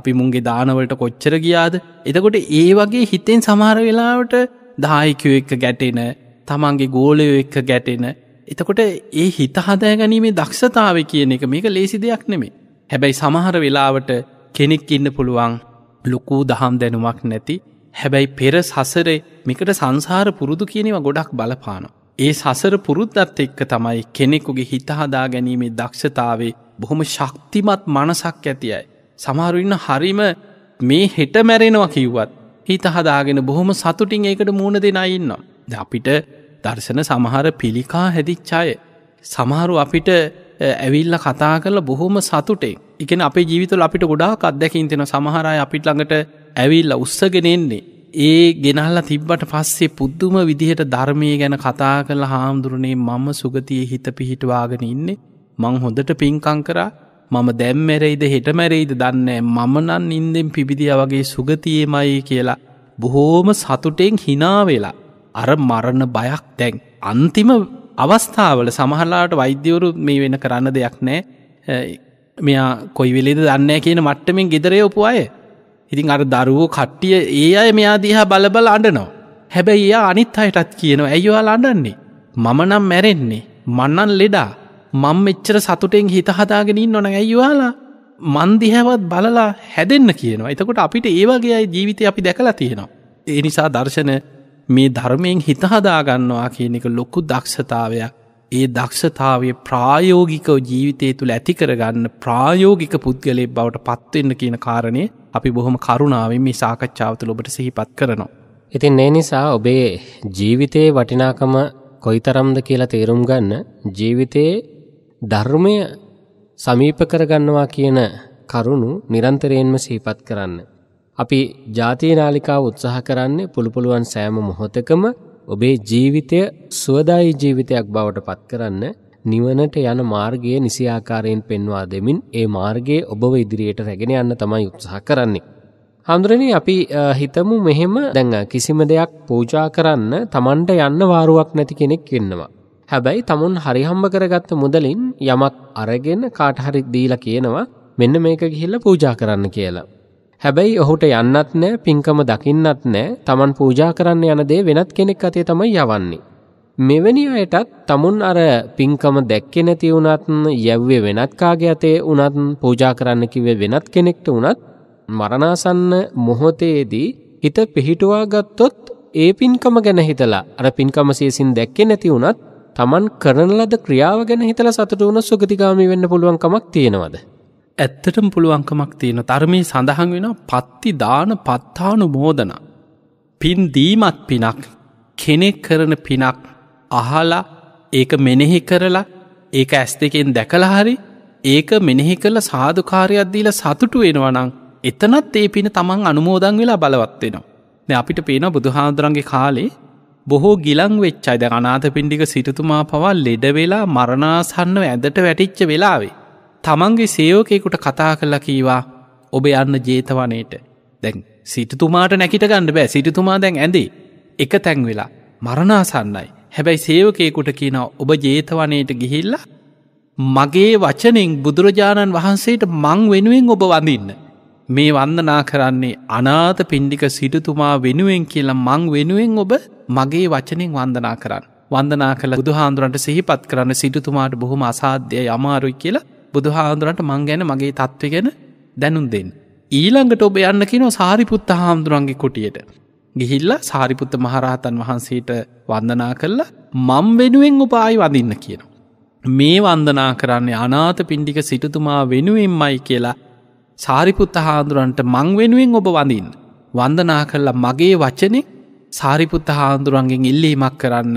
අපි මුන්ගේ දානවලට කොච්චර ගියාද එතකොට ඒ වගේ හිතෙන් සමහර වෙලාවට දායකයෝ එක්ක ගැටෙන තමන්ගේ ගෝලයෝ එක්ක ගැටෙන එතකොට ඒ හිත හදෑ ගැනීමේ දක්ෂතාව කියන එක මේක ලේසි දෙයක් නෙමේ. හැබැයි සමහර වෙලාවට කෙනෙක් ඉන්න පුළුවන් ලොකූ දහම් දැනුමක් නැති හැබැයි පෙර සසරේ මිකට සංසාර පුරුදු කියනව ගොඩක් බලපාන. ඒ සසර පුරුද්දත් එක්ක තමයි කෙනෙකුගේ හිතහදා ගැනීමේ දක්ෂතාවේ බොහොම ශක්තිමත් මනසක් ඇතියයි. සමහරුන්න හරිම මේ හෙට මැරෙනවා කිව්වත් හිතහදාගෙන බොහොම සතුටින් ඒකට මූුණ දෙෙනයින්නවා. ද අපිට දර්ශන සමහර පිළිකා හැදිච්චාය. සමහරු අපිට ඇවිල්ල කතා කරල බොහොම සතුටේ එකන අපේ ජීවිතල අපිට ගොඩාක් අත්දැකින් තින සමහරය අපිට ළඟට ඇවිල්ල උත්සගෙනෙන්නේ ඒ ගෙනල්ල තිබ්බට පස්සේ පුද්දුම විදිහට ධර්මය ගැන කතා කළ හාමුදුරනේ මම සුගතිය හිත පිහිටවාගෙන ඉන්නේ මං හොඳට පින්කං කරා මම දැම්මැරෙයිද හෙටමැරෙයිද දන්නේ මමනන් ඉන්දෙන් පිබිදිය වගේ සුගතියමයි කියලා බොහෝම සතුටෙන් හිනාවෙලා අර මරණ බයක් දැන්. අන්තිම අවස්ථාවල සමහරලාට වෛද්‍යවරු මේ වෙන කරන්න දෙයක් නෑ මෙයා කොයි වෙලෙද දන්න කියන මට්ටමින් ගෙදරය ඔපු අය. ඉතින් අර දරුවෝ කට්ටිය ඒ අය මෙයා දිහා බලබල අඩනෝ. හැබැයි ඒ අනිත් අයටත් කියනවා ඇයිවා අඩන්නේ. මම නම් මැරෙන්නේ. මන්නන් ලෙඩා. මං මෙච්චර සතුටෙන් හිතහදාගෙනින් නොන ඇයිවාලා මන්දිහැවත් බලලා හැදෙන්න්න කියනවා එතකොට අපිට ඒවාගේ ජීවිතය අපි දැකලා තියෙනවා. ඒ නිසා දර්ශන මේ ධර්මයෙන් හිතහදාගන්නවා කියන එක ලොකු දක්ෂතාවයක් ඒ දක්ෂතාවය ප්‍රායෝගිකව ජීවිතය තුළ ඇති කරගන්න ප්‍රායෝගික පුද්ගලේ බවට පත්වෙන්න කියන කාරණය අපි බොහොම කරුණාවෙන් මේ සාකච්ඡාවතු ලොබට සිහිපත් කරනවා. ඉතින් ඒ නිසා ඔබේ ජීවිතයේ වටිනාකම කොයිතරම්ද කියලා තේරුම් ගන්න ජීවිතයේ ධර්මය සමීප කරගන්නවා කියන කරුණු නිරන්තරයෙන්ම සීපත් කරන්න. අපි ජාතිය නාලිකාව උත්සාහ කරන්නේ පුළුපුළුවන් සෑම මොහොතකම ඔබේ ජීවිතය සුවදායි ජීවිතයක් බවට පත් කරන්න නිවනට යන මාර්ගයේ නිසියාකාරයෙන් පෙන්වා දෙමින් ඒ මාර්ගයේ ඔබව ඉදිරියට රැගෙන යන්න තමයි උත්සාහ කරන්නේ. හඳුරනි අපි හිතමු මෙහෙම දැඟ කිසිම දෙයක් පූජා කරන්න තමන්ට යන්න වාරුවක් නැති කෙනෙක් වෙන්නවා. හැබැයි තමුන් හරිහම්බ කරගත්ත මුදලින් යමක් අරගෙන කාටහරි දීලා කියනවා මෙන්න මේක ගිහිල්ල පූජා කරන්න කියලා. හැබැයි ඔහුට යන්නත් නෑ පින්කම දකින්නත් නෑ Taman පූජා කරන්න යන දේ වෙනත් කෙනෙක් අතේ තමයි යවන්නේ. මෙවැනි අයටත් tamun අර පින්කම දැක්කේ නැති වුණත් යැව්වේ වෙනත් කාගේ අතේ වුණත් පූජා කරන්න කිව්වේ වෙනත් කෙනෙක්ට වුණත් මරණාසන්න මොහොතේදී හිත පිහිටුවා ගත්තොත් ඒ පින්කම ගැන හිතලා අර පින්කම සේසින් දැක්කේ නැති වුණත් Taman කරන ලද ක්‍රියාව ගැන හිතලා සතුටු වුණ සුගතිගාමි වෙන්න පුළුවන් කමක් තියෙනවද ඇත්තටම පුළුවන්කමක් තියෙන ධර්මය සඳහන් වෙන පත්ති දාන පත්තානු මෝදන. පින් දීමත් පිනක් කෙනෙක් කරන පිනක් අහලා ඒක මෙනෙහි කරලා ඒක ඇස් දෙකෙන් දැකලහරි ඒක මෙනෙහි කළ සාධකාරයක්දීල සතුටු වෙනවනං එතනත් ඒ පින තමන් අනුමෝදන් වෙලා බලවත්වෙනවා. දැ අපිට පේන බුදුහාදුරන්ගේ කාලේ බොහෝ ගිලං වෙච්චයි ද අනාත පින්ඩික සිටතුමා පවා ලෙඩවෙලා මරණාසන්නව ඇදට වැටිච්ච වෙලාවේ. තමන්ගේ සේෝකයකුට කතා කල්ලා කීවා ඔබ යන්න ජේතවනයට දැන් සිටතුමාට නැකිට ගණඩ බෑ සිටතුමා දැන් ඇඳේ එක තැන් වෙලා මරණාසන්නයි හැබැයි සේවකයකුට කියනවා ඔබ ජේතවනයට ගිහිල්ලා මගේ වචනෙන් බුදුරජාණන් වහන්සේට මං වෙනුවෙන් ඔබ වඳන්න. මේ වන්දනා කරන්නේ අනාත පින්ඩික සිටතුමා වෙනුවෙන් කියලා මං වෙනුවෙන් ඔබ මගේ වචනෙන් වන්දනා කරන්න. වන්දනා කළ බුදුහාන්දුරන්ට සිහිපත් කරන්න සිටතුමාට බොහොම අසාධ්‍යය අමාරුයි කියලා බුදු හාමුදුරන්ට මං ගැන මගේ තත්ත්ව ගැන දැනුන් දෙන්න. ඊළඟට ඔබ යන්න කිනෝ සාරිපුත්ත හාමුදුරන්ගේ කොටියට. ගිහිල්ලා සාරිපුත්ත මහරහතන් වහන්සේට වන්දනා කරලා මම් වෙනුවෙන් උපායි වඳන්න කියනවා. මේ වන්දනා කරන්නේ අනාත පින්ඩික සිටතුමා වෙනුවෙන් මයි කියලා සාරිපුත්ත හාමුදුරන්ට මං වෙනුවෙන් ඔබ වඳින්. වන්දනා කරලා මගේ වචනෙක් සාරිපුත්ත හාමුදුරන්ගෙන් ඉල්ලීමක් කරන්න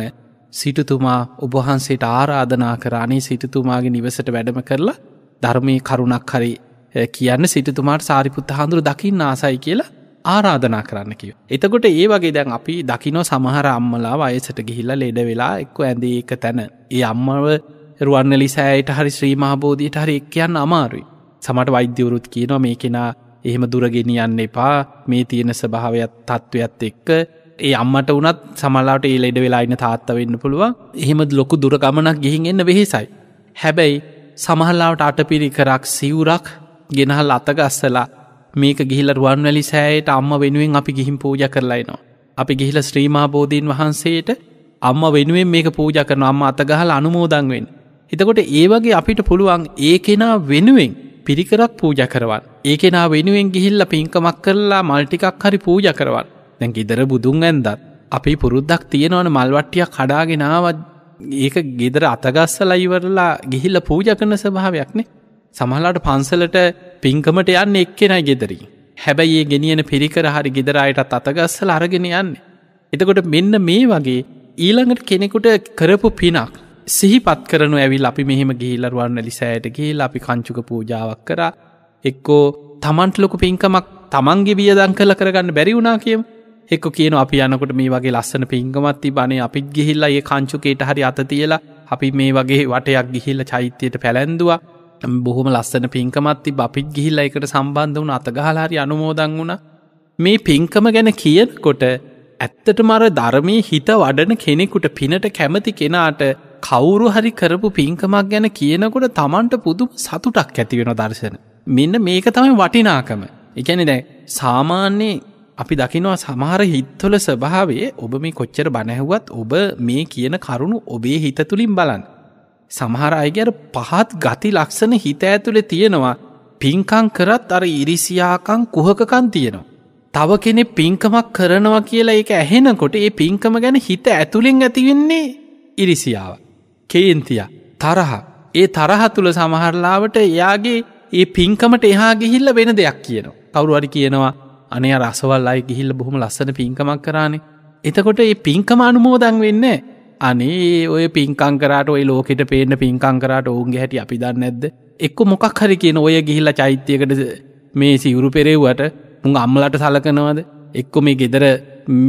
සිටතුමා ඔබහන්සේට ආරාධනා කරානේ සිටතුමාගේ නිවසට වැඩම කරලා ධර්මය කරුණක් හරි කියන්න සිටතුමාට සාරිපුත්ත හාඳුරු දකින්න ආසයි කියලා ආරාධනා කරන්න කිව. එතකොට ඒ වගේ දැන් අපි දකිනෝ සමහර අම්මලා වයසට ගිහිල්ලා ලෙඩ වෙලා එක්ක ඇඳ ඒක තැන ඒ අම්මව රුවන්න ලිසෑයට හරි ශ්‍රීමහබෝධීයට හරි එක් කියන්න අමාරුයි. සමට වෛද්‍යවරුත් කියනවා මේ කෙනා එහෙම දුරගෙනියන්න එපා මේ තියෙන ස්භාවයක් තත්ත්වයක්ත් එක්ක ඒ අම්මට වනත් සමලාට ඒ ලෙඩ වෙලායින්න තාත්ත වෙන්න පුළුවන් එහෙමද ලොකු දුරගමනක් ගිහින් එන්න වෙහෙසයි. හැබැයි සමහල්ලාවට අටපිරිකරක් සිවුරක් ගෙනහල් අතගස්සලා මේක ගිහිල රුවන් වැලි සෑයට අම්ම වෙනුවෙන් අපි ගිහිම් පූජ කරලායිනවා. අපි ගිහිල ශ්‍රීමාබෝධීන් වහන්සේට අම්ම වෙනුවෙන් මේක පූජ කරන අම්ම අතගහල් අනුමෝදංවෙන්. එතකොට ඒවගේ අපිට පුළුවන් ඒ කෙනා වෙනුවෙන් පිරිකරක් පූජ කරවන්. ඒ කෙනා වෙනුවෙන් ගිහිල්ල පින්කමක් කරලා මල්ටිකක් හරි පූජ කරවන් දැන් ඉදර බුදුන් ඇන්දත්. අපි පුරුද්දක් තියෙනවන මල්වට්ටියක් කඩාගෙනාවත් ඒක ගෙදර අතගස්සලා ඉවරලා ගිහිල්ල පූජ කරන ස්භාවයක්නේ සමහලාට පන්සලට පින්කමට යන්න එක්කෙනයි ගෙදරී. හැබැයි ඒ ගෙනියන පිරිකර හරි ගෙදරායටත් අතගස්සල අරගෙන යන්න. එතකොට මෙන්න මේ වගේ ඊළඟට කෙනෙකුට කරපු පිනක් සිහිපත් කරනු ඇවිල් අපි මෙහෙම ගිහිලරුවන්න ලිසෑයට ගේල් අපි කංචුක පූජාවක් කර එක්කෝ තමන්ටලොකු පින්කමක් තමන්ගේ වියදං කල කරගන්න බැරි වුණා කියම එක්ක කියන අපි යනකොට මේ වගේ ලස්සන පිංගමත්ති බනේ අපිත් ගිහිල්ලා ඒ කංචුකේට හරි අත තියලා අපි මේ වගේ වටයක් ගිහිල්ල චෛත්‍යයට පැළැන්දවා බොහොම ලස්සන පිංකමත්ති බපිත් ගිහිල්ල එකට සම්බන්ධ වුණ අතගහලාරි අනුමෝදන් වුණ මේ පිංකම ගැන කියනකොට ඇත්තට මර ධර්මී හිත වඩන කෙනෙකුට පිනට කැමති කෙනාට කවුරු හරි කරපු පිංකමක් ගැන කියනකොට තමන්ට පුදුම සතුටක් ඇතිවෙන දර්ශන. මෙන්න මේක තමයි වටිනාකම. එකැනි දැ සාමාන්‍යයේ අපි දකිනවා සමහර හිත්වල ස්භාවේ ඔබ මේ කොච්චර බණැහුවත් ඔබ මේ කියන කරුණු ඔබේ හිත තුළින් බලන්. සමහර අයගැර පහත් ගති ලක්ෂණ හිත ඇතුළෙ තියෙනවා පින්කං කරත් අර ඉරිසියාකං කුහකකන් තියෙනවා. තව කෙනෙ පින්කමක් කරනවා කියලා එක ඇහෙනකොට ඒ පින්කම ගැන හිත ඇතුළෙන් ඇතිවෙන්නේ ඉරිසියාව. කේන්තිය තරහ ඒ තරහ තුළ සමහරලාවට එයාගේ ඒ පින්කමට එහා ගිහිල්ල වෙන දෙයක් කියනවා. කවුරුවරි කියනවා අනේ රසවල් අයි ගිහිල්ල බොහොම ලස්සන පින්කමක් කරානේ. එතකොට ඒ පින්කම අනුමෝදන් වෙන්න. අනේ ඔය පින්කංකරට ඔය ලෝකෙට පේන්න පින්කංකරට ඔවුන්ගේ හැටි අපි දන්න නැද්ද. එක්ක මොකක් හරි කියන ඔය ගිහිල්ල චෛත්‍යයකට මේ සිවුරු පෙරෙව්වට මුං අම්මලට සලකනවද එක්කො මේ ගෙදර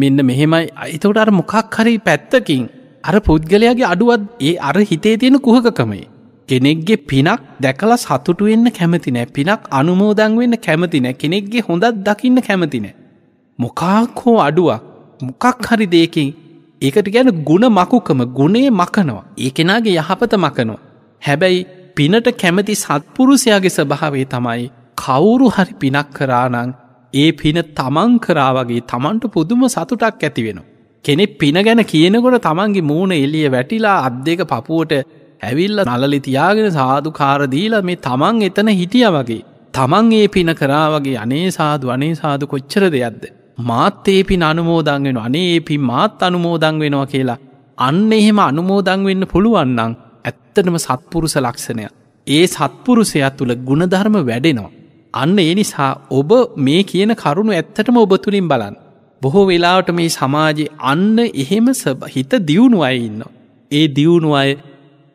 මෙන්න මෙහෙමයි අයිතවට අර මොකක් හරි පැත්තකින් අර පුද්ගලයාගේ අඩුවත් ඒ අර හිතේ තියෙන කුහකකමේ කෙනෙක්ගේ පිනක් දැකල සතුටු වෙන්න කැමති නෑ පිනක් අනුමෝදන් වෙන්න කැමති නෑ කෙනෙක්ගේ හොඳත් දකින්න කැමති නෑ. මොකාක් හෝ අඩුවක් මොකක් හරි දෙයකින් ඒකට ගැන ගුණ මකුකම ගුණේ මකනවා ඒ කෙනාගේ යහපත මකනවා. හැබැයි පිනට කැමති සත්පුරුෂයාගේ ස්භාවේ තමයි කවුරු හරි පිනක් කරානං ඒ පින තමන් කරා වගේ තමන්ට පුදුම සතුටක් ඇති වෙන. කෙනෙක් පින ගැන කියනකොට තමන්ගේ මූුණ එලිය වැටිලා අත් දෙක පපුුවට ඇවිල්ල නලලි තියාගෙන සාධකාරදීලා මේ තමන් එතන හිටිය වගේ. තමන් ඒ පින කරා වගේ අනේ සාදු අනේ සාදු කොච්චර දෙයක්ද. මාත් ඒ පින් අනුමෝදන් වෙන අනේ ඒ පින් මාත් අනුමෝදන් වෙනවා කියලා. අන්න එහෙම අනුමෝදන් වෙන්න පුළුවන්නන් ඇත්තටම සත්පුරුස ලක්ෂණය. ඒ සත්පුරුසයා තුළ ගුණධර්ම වැඩෙනවා. අන්න ඒ නිසා ඔබ මේ කියන කරුණු ඇත්තටම ඔබ තුළින් බලන්. බොහෝ වෙලාවට මේ සමාජෙ අන්න එහෙම හිත දියුණු අය ඉන්න. ඒ දියුණු අය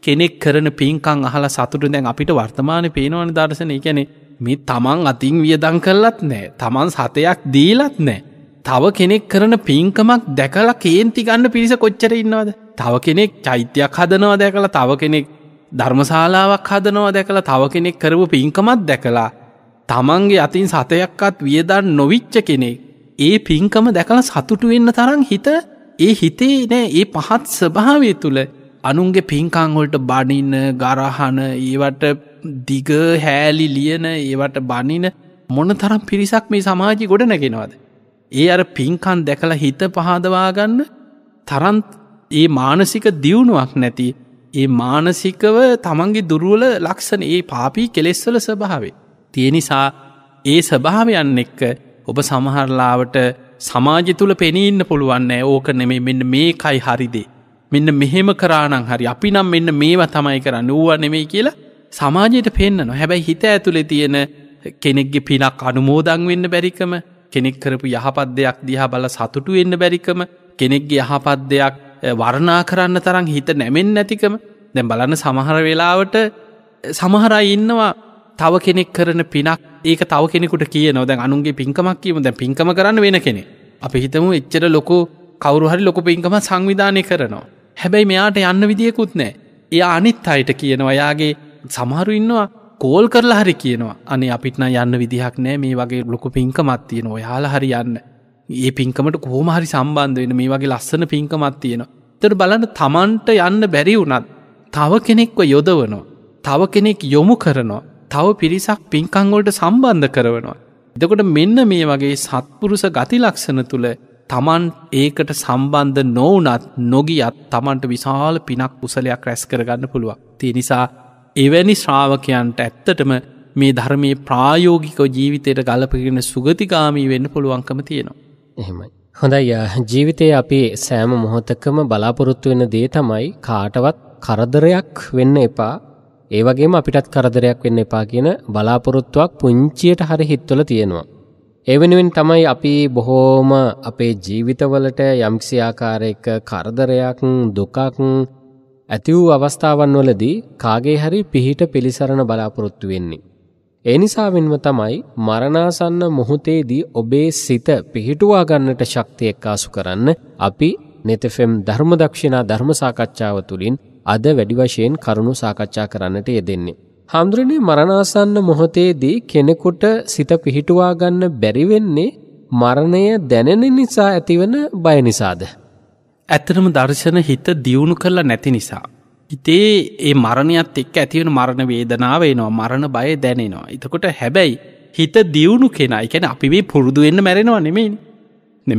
කෙනෙක් කරන පින්කං අහලා සතුට දැන් අපිට වර්තමාන පේනවන දර්ශනය කැනෙ මේ තමන් අතින් වියදං කරලත් නෑ තමන් සතයක් දීලත් නෑ. තව කෙනෙක් කරන පින්කමක් දැකලා කේන්ති ගන්න පිරිස කොච්චර ඉන්නවද. තව කෙනෙක් චෛත්‍යයක් හදනවා දැකලා තව කෙනෙක් ධර්මශාලාවක් හදනවා දැකලා තව කෙනෙක් කරපු පින්කමත් දැකලා. තමන්ගේ අතින් සතයක්කත් වියදන් නොවිච්ච කෙනෙක්. ඒ පින්කම දැකලා සතුටු වෙන්න තරම් හිත ඒ හිතේ නෑ ඒ පහත් ස්වභාවය තුළ අනුන්ගේ පින්කංහොල්ට බනින්න ගරහන ඒවට දිග හෑලි ලියන ඒවට බනින මොන තරම් පිරිසක් මේ සමාජි ගොඩ නැගෙනවද. ඒ අර පින්කන් දැකළ හිත පහදවාගන්න තරන්ත් ඒ මානසික දියුණුවක් නැති ඒ මානසිකව තමන්ගේ දුරුවල ලක්ෂණ ඒ පාපී කෙලෙස්වල ස්භාවේ. තිය නිසා ඒ ස්භාවයන්න එක්ක ඔබ සමහරලාවට සමාජ තුළ පෙනීන්න පුළුවන්න ඕක නෙමේ මෙන්න මේකයි හරිදේ. මෙන්න මෙහෙම කරානං හරි අපි නම් මෙන්න මේවා තමයි කර නුව නෙමෙයි කියලා සමාජයට පෙන්න්න නො හැබැයි හිත ඇතුළෙ තියෙන කෙනෙක්ගේ පිනක් අනුමෝදං වෙන්න බැරිකම කෙනෙක් කරපු යහපත් දෙයක් දිහා බල සතුටු වෙන්න බැරිකම කෙනෙක්ගේ යහපත් දෙයක් වර්ණා කරන්න තරම් හිත නැමෙන් නැතිකම දැම් බලන්න සමහර වෙලාවට සමහරයි ඉන්නවා තව කෙනෙක් කරන පිනක් ඒක තව කෙනෙකුට කිය නොදැන් අනුන්ගේ පින්කමක් කියීම දැ පින්කම කරන්න වෙන කෙනෙ අපි හිතමු එච්චර ලොකු කවරුහරි ලොක පින්කම සංවිධානය කරනවා හැබැයි මෙයාට යන්න විදිියකුත් නෑ. එයා අනිත් අයට කියනවා යාගේ සමහරු ඉන්නවා කෝල් කරලා හරි කියනවා අනේ අපිටන යන්න විදිහක් නෑ මේ වගේ ලොකු පින්කමත් තියෙන ඔයාලා හරි යන්න. ඒ පින්කමට කෝමහරි සම්බන්ධ වෙන මේ වගේ ලස්සන පින්කමත් තියෙනවා. තර බලන්න තමන්ට යන්න බැරි වුණත් තව කෙනෙක්ව යොදවනවා. තව කෙනෙක් යොමු කරනවා. තව පිරිසක් පින්කංගොලට සම්බන්ධ කරවනවා. එදකොට මෙන්න මේ වගේ සත්පුරුස ගති ලක්ෂණ තුළ තමන් ඒකට සම්බන්ධ නොවනත් නොගියත් තමන්ට විශාල පිනක් කුසලයක් රැස් කරගන්න පුළුවන්. තිය නිසා එවැනි ශ්‍රාවකයන්ට ඇත්තටම මේ ධර්මයේ ප්‍රායෝගික ජීවිතයට ගලපගෙන සුගතිකාමී වෙන්න පුළුවන්කම තියෙනවා. එහෙමයි. හොඳයි ජීවිතය අපි සෑම මොහොතකම බලාපොරොත්තු වෙන දේ තමයි කාටවත් කරදරයක් වෙන්න එපා ඒවගේම අපිටත් කරදරයක් වෙන්න එපා කියන බලාපොරොත්තුවක් පුංචියට හරි හිත්වල තියෙනවා. එවෙනුවෙන් තමයි අපි බොහෝම අපේ ජීවිතවලට යම්කිසි ආකාරයක කරදරයක් දුකක් ඇති වූ අවස්ථාවන් වලදී කාගේ හරි පිහිට පිළිසරණ බලාපොරොත්තු වෙන්නේ. ඒ නිසාවෙන්ම තමයි මරණාසන්න මොහොතේදී ඔබේ සිත පිහිටුවා ගන්නට ශක්තිය එක්කාසු කරන්න අපි නෙතෆෙම් ධර්ම දක්ෂිනා ධර්ම සාකච්ඡාව තුළින් අද වැඩි වශයෙන් කරුණු සාකච්ඡා කරන්නට යෙදෙන්නේ. හාමුදුරනේ මරණාසන්න මොහොතේදී කෙනෙකුට සිත පිහිටුවා ගන්න බැරි වෙන්නේ මරණය දැනෙන නිසා ඇතිවන බය නිසාද. ඇත්තටම දර්ශන හිත දියුණු කරලා නැති නිසා. හිතේ ඒ මරණයත් එක්ක ඇතිවන මරණ වේදනාවේනවා මරණ බය දැනෙනවා. එතකොට හැබැයි හිත දියුණු කෙනා එකැන අපි මේ පුරුදුවෙන්න මැරෙනවා නෙමෙයි.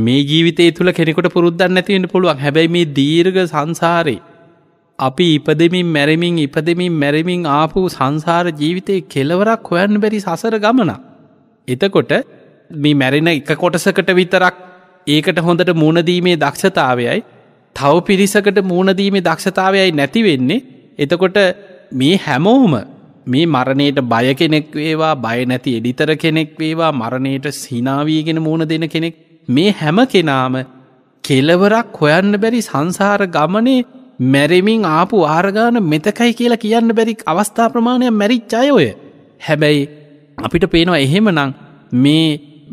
මේ ජීවිතේ තුළ කෙනෙකොට පුරුද්ධන්න ඇතිවෙන පුළුවන් හැබැයි මේ දීර්ග සංසාරයේ අපි ඉපදමින් මැරමින් ඉපදමින් මැරමින් ආපු සංසාර ජීවිතය කෙලවරක් හොයන්න බැරි සසර ගමන. එතකොට මේ මැරෙන එක කොටසකට විතරක් ඒකට හොඳට මුණදීමේ දක්ෂතාවයයි තව පිරිසකට මුණදීමේ දක්ෂතාවයයි නැතිවෙන්නේ එතකොට මේ හැමෝම මේ මරණයට බය කෙනෙක් වේවා බය නැති එඩිතර කෙනෙක් වේවා මරණයට සිනාවීගෙන මුණ දෙන කෙනෙක් මේ හැම කෙනාම කෙලවරක් හොයන්න බැරි සංසාර ගමනේ මැරමින් ආපු ආරගාන මෙතකයි කියලා කියන්න බැරි අවස්ථා ප්‍රමාණය මැරිච්චාය ඔය හැබැයි අපිට පේනවා එහෙම නං මේ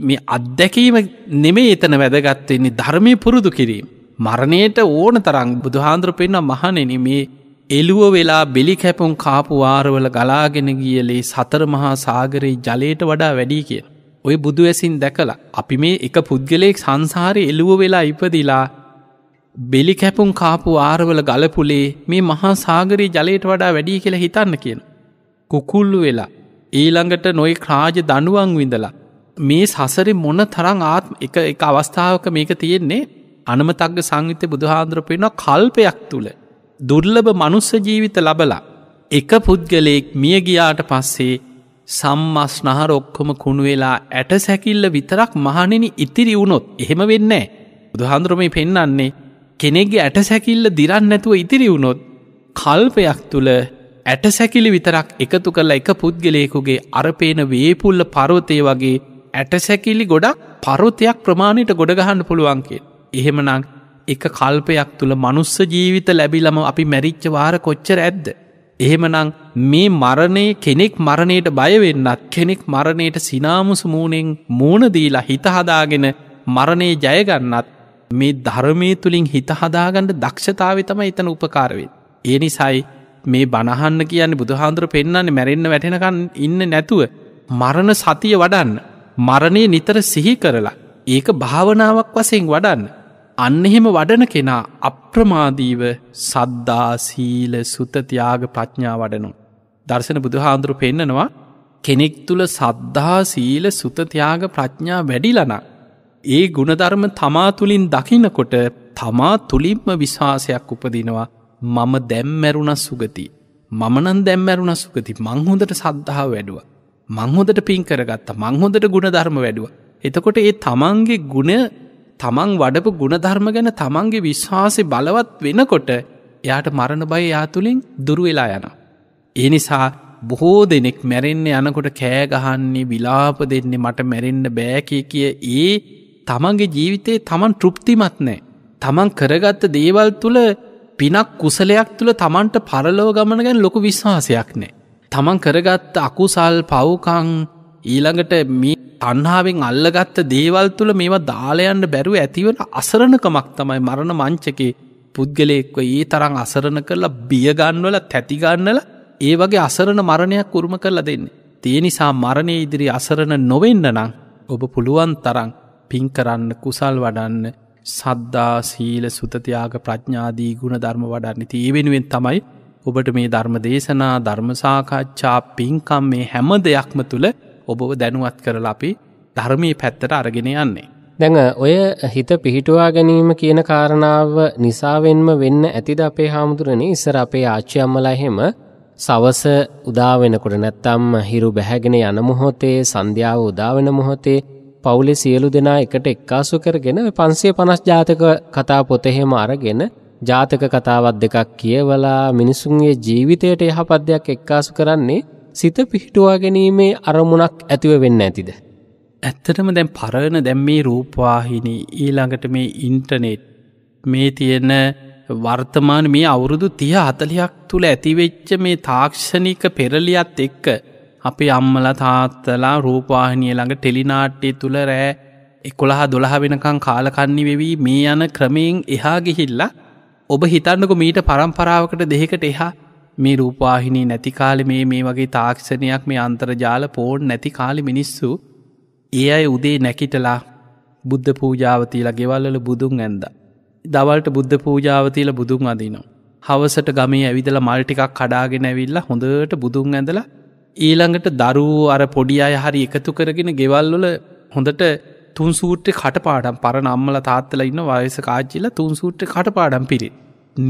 මේ අත්දැකීම නෙමේ එතන වැදගත්වෙන්නේ ධර්මය පුරුදු කිරීම. මරණයට ඕන තරං බුදුහාන්ද්‍ර පෙන්න මහනෙන මේ එලුව වෙලා බෙලි කැපුම් කාපුවාරවල ගලාගෙන ගියලේ සතර මහා සාගරයේ ජලයට වඩා වැඩී කිය. ඔය බුදු ඇසින් දැකලා අපි මේ එක පුද්ගලයෙක් සංසාරය එලුව වෙලා ඉපදිලා බෙලි කැපුම් කාපු ආරවල ගලපුලේ මේ මහා සාගරී ජලයට වඩා වැඩී කියලා හිතන්න කියන. කුකුල්ලු වෙලා ඊළඟට නොයි ක්‍රාජ දනුවන් විඳලා මේ සසරි මොන තරං ආත්ම එක එක අවස්ථාවක මේක තියෙන්නේ අනමතක්ග සංවිත බුදුහාන්ද්‍රපයෙන කල්පයක් තුළ දුර්ලභ මනුස්ස ජීවිත ලබලා එක පුද්ගලයෙක් මිය ගියාට පස්සේ සම්මස් නහර ඔක්කොම කුණු වෙලා ඇට සැකිල්ල විතරක් මහනෙන ඉතිරි වුණොත් එහෙම වෙන්නේ බුදුහාන්ද්‍රමයි පෙන්නන්නේ කෙනෙගේ ඇටසැකිල්ල දිරන්න නැතුව ඉතිරි වුණොත් කල්පයක් තුළ ඇටසැකිලි විතරක් එකතු කරලා එක පුද්ගලයෙකුගේ අරපේන වේපුල්ල පරෝතය වගේ ඇටසැකිලි ගොඩක් පරෝතයක් ප්‍රමාණයට ගොඩගහන්න පුළුවන්කේ. එහෙමනං එක කල්පයක් තුළ මනුස්ස ජීවිත ලැබිලම අපි මැරිච්ච වාර කොච්චර ඇද්ද. එහෙමනං මේ මරණය කෙනෙක් මරණයට බයවෙන්නත් කෙනෙක් මරණයට සිනාමුසමූනෙන් මූුණදීලා හිතහදාගෙන මරණය ජයගන්නත් මේ ධර්මය තුළින් හිත හදාගන්නඩ දක්ෂතාව තම එතන උපකාරවෙන්. ඒ නිසයි මේ බණහන්න කියන්නේ බුදුහාන්දුර පෙන්න්නන්නේ මැරෙන්න්න වැටෙනකන් ඉන්න නැතුව. මරණ සතිය වඩන්න. මරණය නිතර සිහි කරලා. ඒක භාවනාවක් වසයෙන් වඩන්න. අන්න එහෙම වඩන කෙනා අප්‍රමාදීව සද්දා සීල සුතතියාග ප්‍රඥා වඩනු. දර්ශන බුදුහාන්දුරු පෙන්නනවා කෙනෙක් තුළ සද්ධා සීල සුතතියාග ප්‍රඥා වැඩිලනා. ඒ ගුණධර්ම තමා තුළින් දකිනකොට තමා තුළින්ම විශ්වාසයක් උපදිනවා මම දැම්මැරුණ සුගති. මමනන් දැම්මැරුණ සුගති මංහොඳට සද්ධහා වැඩුව. මංහොදට පින් කරගත්ත මංහොදට ගුණධර්ම වැඩුව. එතකොට ඒ තමන්ගේ ගුණ තමන් වඩපු ගුණධර්ම ගැන තමන්ගේ විශ්වාසය බලවත් වෙනකොට එයාට මරණ බය යාතුළින් දුරුවෙලා යන. ඒ නිසා බොහෝ දෙනෙක් මැරෙන්න යනකොට කෑගහන්නේ විලාප දෙන්නේ මට මැරෙන්න්න බෑකය කිය ඒ තමන්ගේ ජීවිතයේ තමන් තෘප්තිමත් නෑ. තමන් කරගත්ත දේවල් තුළ පිනක් කුසලයක් තුළ තමන්ට පරලෝ ගමන ගැන ලොකු විශ්වාසයක් නෑ. තමන් කරගත්ත අකුසල් පවුකං ඊළඟට මේ තන්හාාවෙන් අල්ලගත්ත දේවල් තුළ මේවා දාලයන්න බැරුව ඇතිවන අසරණකමක් තමයි මරණ මංචකේ පුද්ගලයෙක්ව ඒ තරං අසරණ කරලා බියගන්වල තැතිගන්නල ඒ වගේ අසරණ මරණයක් කුරුම කරලා දෙන්නේ. තිය නිසා මරණය ඉදිරි අසරණ නොවෙන්න නම් ඔබ පුළුවන් තරං පින් කරන්න කුසල් වඩන්න සද්දා සීල සුතතියාග ප්‍රඥාදී ගුණ ධර්ම වඩන්න ති ඒවෙනුවෙන් තමයි ඔබට මේ ධර්ම දේශනා ධර්මසාකච්ඡා පින්කම් මේ හැම දෙයක්ම තුළ ඔබව දැනුවත් කරලා අපි ධර්මී පැත්තට අරගෙන යන්නේ. දැඟ ඔය හිත පිහිටුවා ගැනීම කියන කාරණාව නිසාවෙන්ම වෙන්න ඇතිද අපේ හාමුදුරණ ඉස්සර අපේ ආච්චයම්මලා එහෙම සවස උදාවෙනකොට නැත්තම් හිරු බැහැගෙන යන මොහොතේ සන්ධ්‍යාව උදාවෙන මොහොතේ පවුලේ සියලු දෙනා එකට එක්කාසු කරගෙන 550 ජාතක කතා පොත එහෙම අරගෙන ජාතක කතාවක් දෙකක් කියවලා මිනිසුන්ගේ ජීවිතයට යහපත් දෙයක් එක්කාසු කරන්නේ සිත පිහිටුවා ගැනීමේ අරමුණක් ඇතිව වෙන්න ඇතිද ඇත්තටම දැන් පරණ දැම් මේ රූපවාහිනී ඊළඟට මේ ඉන්ටනෙට් මේ තියෙන වර්තමාන මේ අවුරුදු තිය හතලයක් තුළ ඇතිවෙච්ච මේ තාක්ෂණික පෙරලියත් එක්ක අපි අම්මල තාත්තලා රූපවාහිනිය ළඟ ටෙලිනාට්ටි තුළ රෑ එකොළහ දොළහ වෙනකං කාලකන්නි වෙවී මේ යන ක්‍රමයෙන් එහා ගිහිල්ලා ඔබ හිතන්නක මීට පරම්පරාවකට දෙකට එහා මේ රූපවාහිනී නැති කාලෙ මේ මේ වගේ තාක්ෂණයක් මේ අන්තර්ජාල පෝන් නැති කාලි මිනිස්සු ඒ අය උදේ නැකිටලා බුද්ධ පූජාවතිීලා ගෙවල්ලල බුදුන් ඇන්ද. දවල්ට බුද්ධ පූජාවතිීල බුදුන් අදිනවා. හවසට ගමේ ඇවිදල මල්ටිකක් කඩාගෙන ඇවිල්ලා හොඳට බුදුන් ඇඳලා ඊළඟට දරුවෝ අර පොඩි අය හරි එකතු කරගෙන ගෙවල්වල හොඳට තුන් සූට්‍ර කටපාඩම් පර නම්මල තාත්තල ඉන්න වයස කාච්චිල තුන් සූට්‍ර කටපාඩම් පිරි.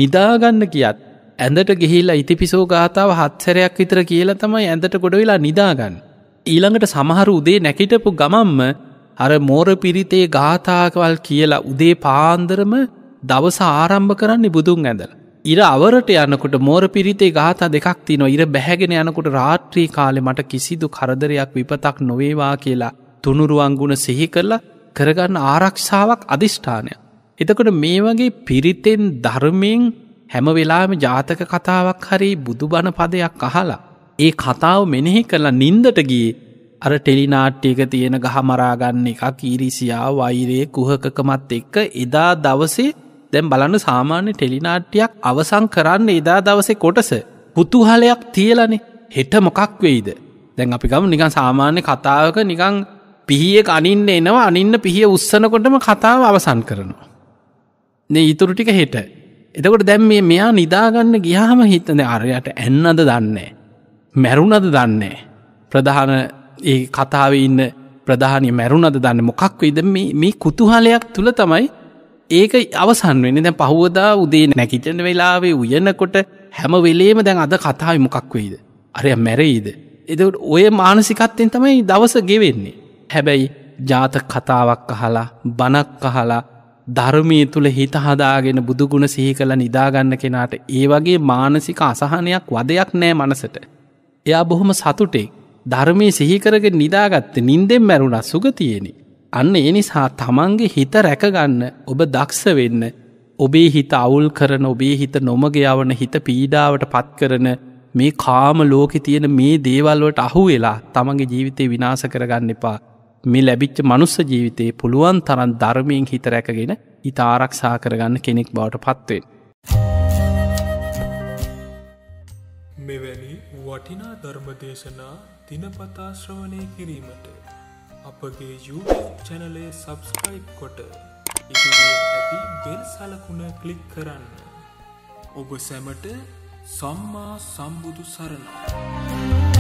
නිදාගන්න කියත් ඇඳට ගිහිල්ලා ඉතිපිසෝ ගාථාව හත්සරයක් විතර කියලා තමයි ඇඳට ගොඩ වෙලා නිදාගන්න. ඊළඟට සමහර උදේ නැකිටපු ගමම්ම අර මෝර පිරිතේ ගාථාකවල් කියලා උදේ පාන්දරම දවස ආරම්භ කරන්නේ බුදුන් ඇඳල. ඉර අවරට යනකොට මෝර පිරිතේ ගාතා දෙකක් තිනො ඉර බැහැගෙන යනකොට රාත්‍රී කාලෙ මට කිසිදු කරදරයක් විපතක් නොවේවා කියලා තුනුරුවන්ගුණ සිහි කරලා කරගන්න ආරක්ෂාවක් අධිෂ්ඨානය. එතකොට මේ වගේ පිරිතෙන් ධර්මයෙන් හැම වෙලාම ජාතක කතාවක් හරි බුදුබණ පදයක් අහලා. ඒ කතාව මෙනෙහි කරලා නින්දට ගිය අර ටෙලිනාට්ටියක තියෙන ගහමරාගන්න එකක් ඊරිසියා වෛරයේ කුහකකමත් එක්ක එදා දවසේ දැම් බලන්න සාමාන්‍ය ටෙලිනාට්ටියක් අවසං කරන්න එදා දවසේ කොටස පුතුහලයක් තියලනෙ හෙට මොකක් වෙයිද. දැන් අපි ගම නිකන් සාමාන්‍ය කතාවක නිකං පිහිය අනින්න එනවා අනින්න පිහිය උත්සනකොටම කතාව අවසන් කරනවා. නේ ඉතුරු ටික හෙට. එතකොට දැම් මේ මෙයා නිදාගන්න ගියාම හිතන අරයට ඇන්නද දන්නේ. මැරුණද දන්නේ. ප්‍රධාන ඒ කතාව ඉන්න ප්‍රධානය මැරුණද දන්න මොකක් වෙද මේ කුතුහලයක් තුළ තමයි ඒක අවසන් වෙන දැ පහුවදා උදේ නැකිටන වෙලාවේ උයන්නකොට හැම වෙලේම දැන් අද කතා මොකක් වෙයිද. අරය මැරයිද. එදට ඔය මානසිකත්තයෙන් තමයි දවස ගෙවෙන්නේ. හැබැයි ජාතක කතාවක් අහලා බනක් අහලා ධර්මී තුළ හිත හදාගෙන බුදුගුණ සිහි කළ නිදාගන්න කෙනාට ඒ වගේ මානසික අසහනයක් වදයක් නෑ මනසට. එයා බොහොම සතුටෙක් ධර්මය සිහිකරග නිදාගත්ත නින්දෙම් මැරුණ සුගතියෙනෙ. අන්න ඒ නිසා තමන්ගේ හිත රැකගන්න ඔබ දක්ෂ වෙන්න ඔබේ හිත අවුල් කරන ඔබේ හිත නොමගයවන හිත පීඩාවට පත්කරන මේ කාම ලෝකෙ තියෙන මේ දේවල්වට අහු වෙලා තමන්ගේ ජීවිතය විනාස කරගන්න එපා මේ ලැබිච්ච මනුස්ස ජීවිතයේ පුළුවන් තරන් ධර්මයෙන් හිත රැකගෙන හිත ආරක්ෂා කරගන්න කෙනෙක් බවට පත්වෙන්. මෙවැනි වටිනා ධර්මදේශනා දිනපතාශ්‍රවනය කිරීමට අපගේ YouTube චැනලය සබස්ක්‍රයිබ් කොට ඇති බෙල් සලකුණ කලික් කරන්න. ඔබ සැමට සම්මා සම්බුදු සරණ.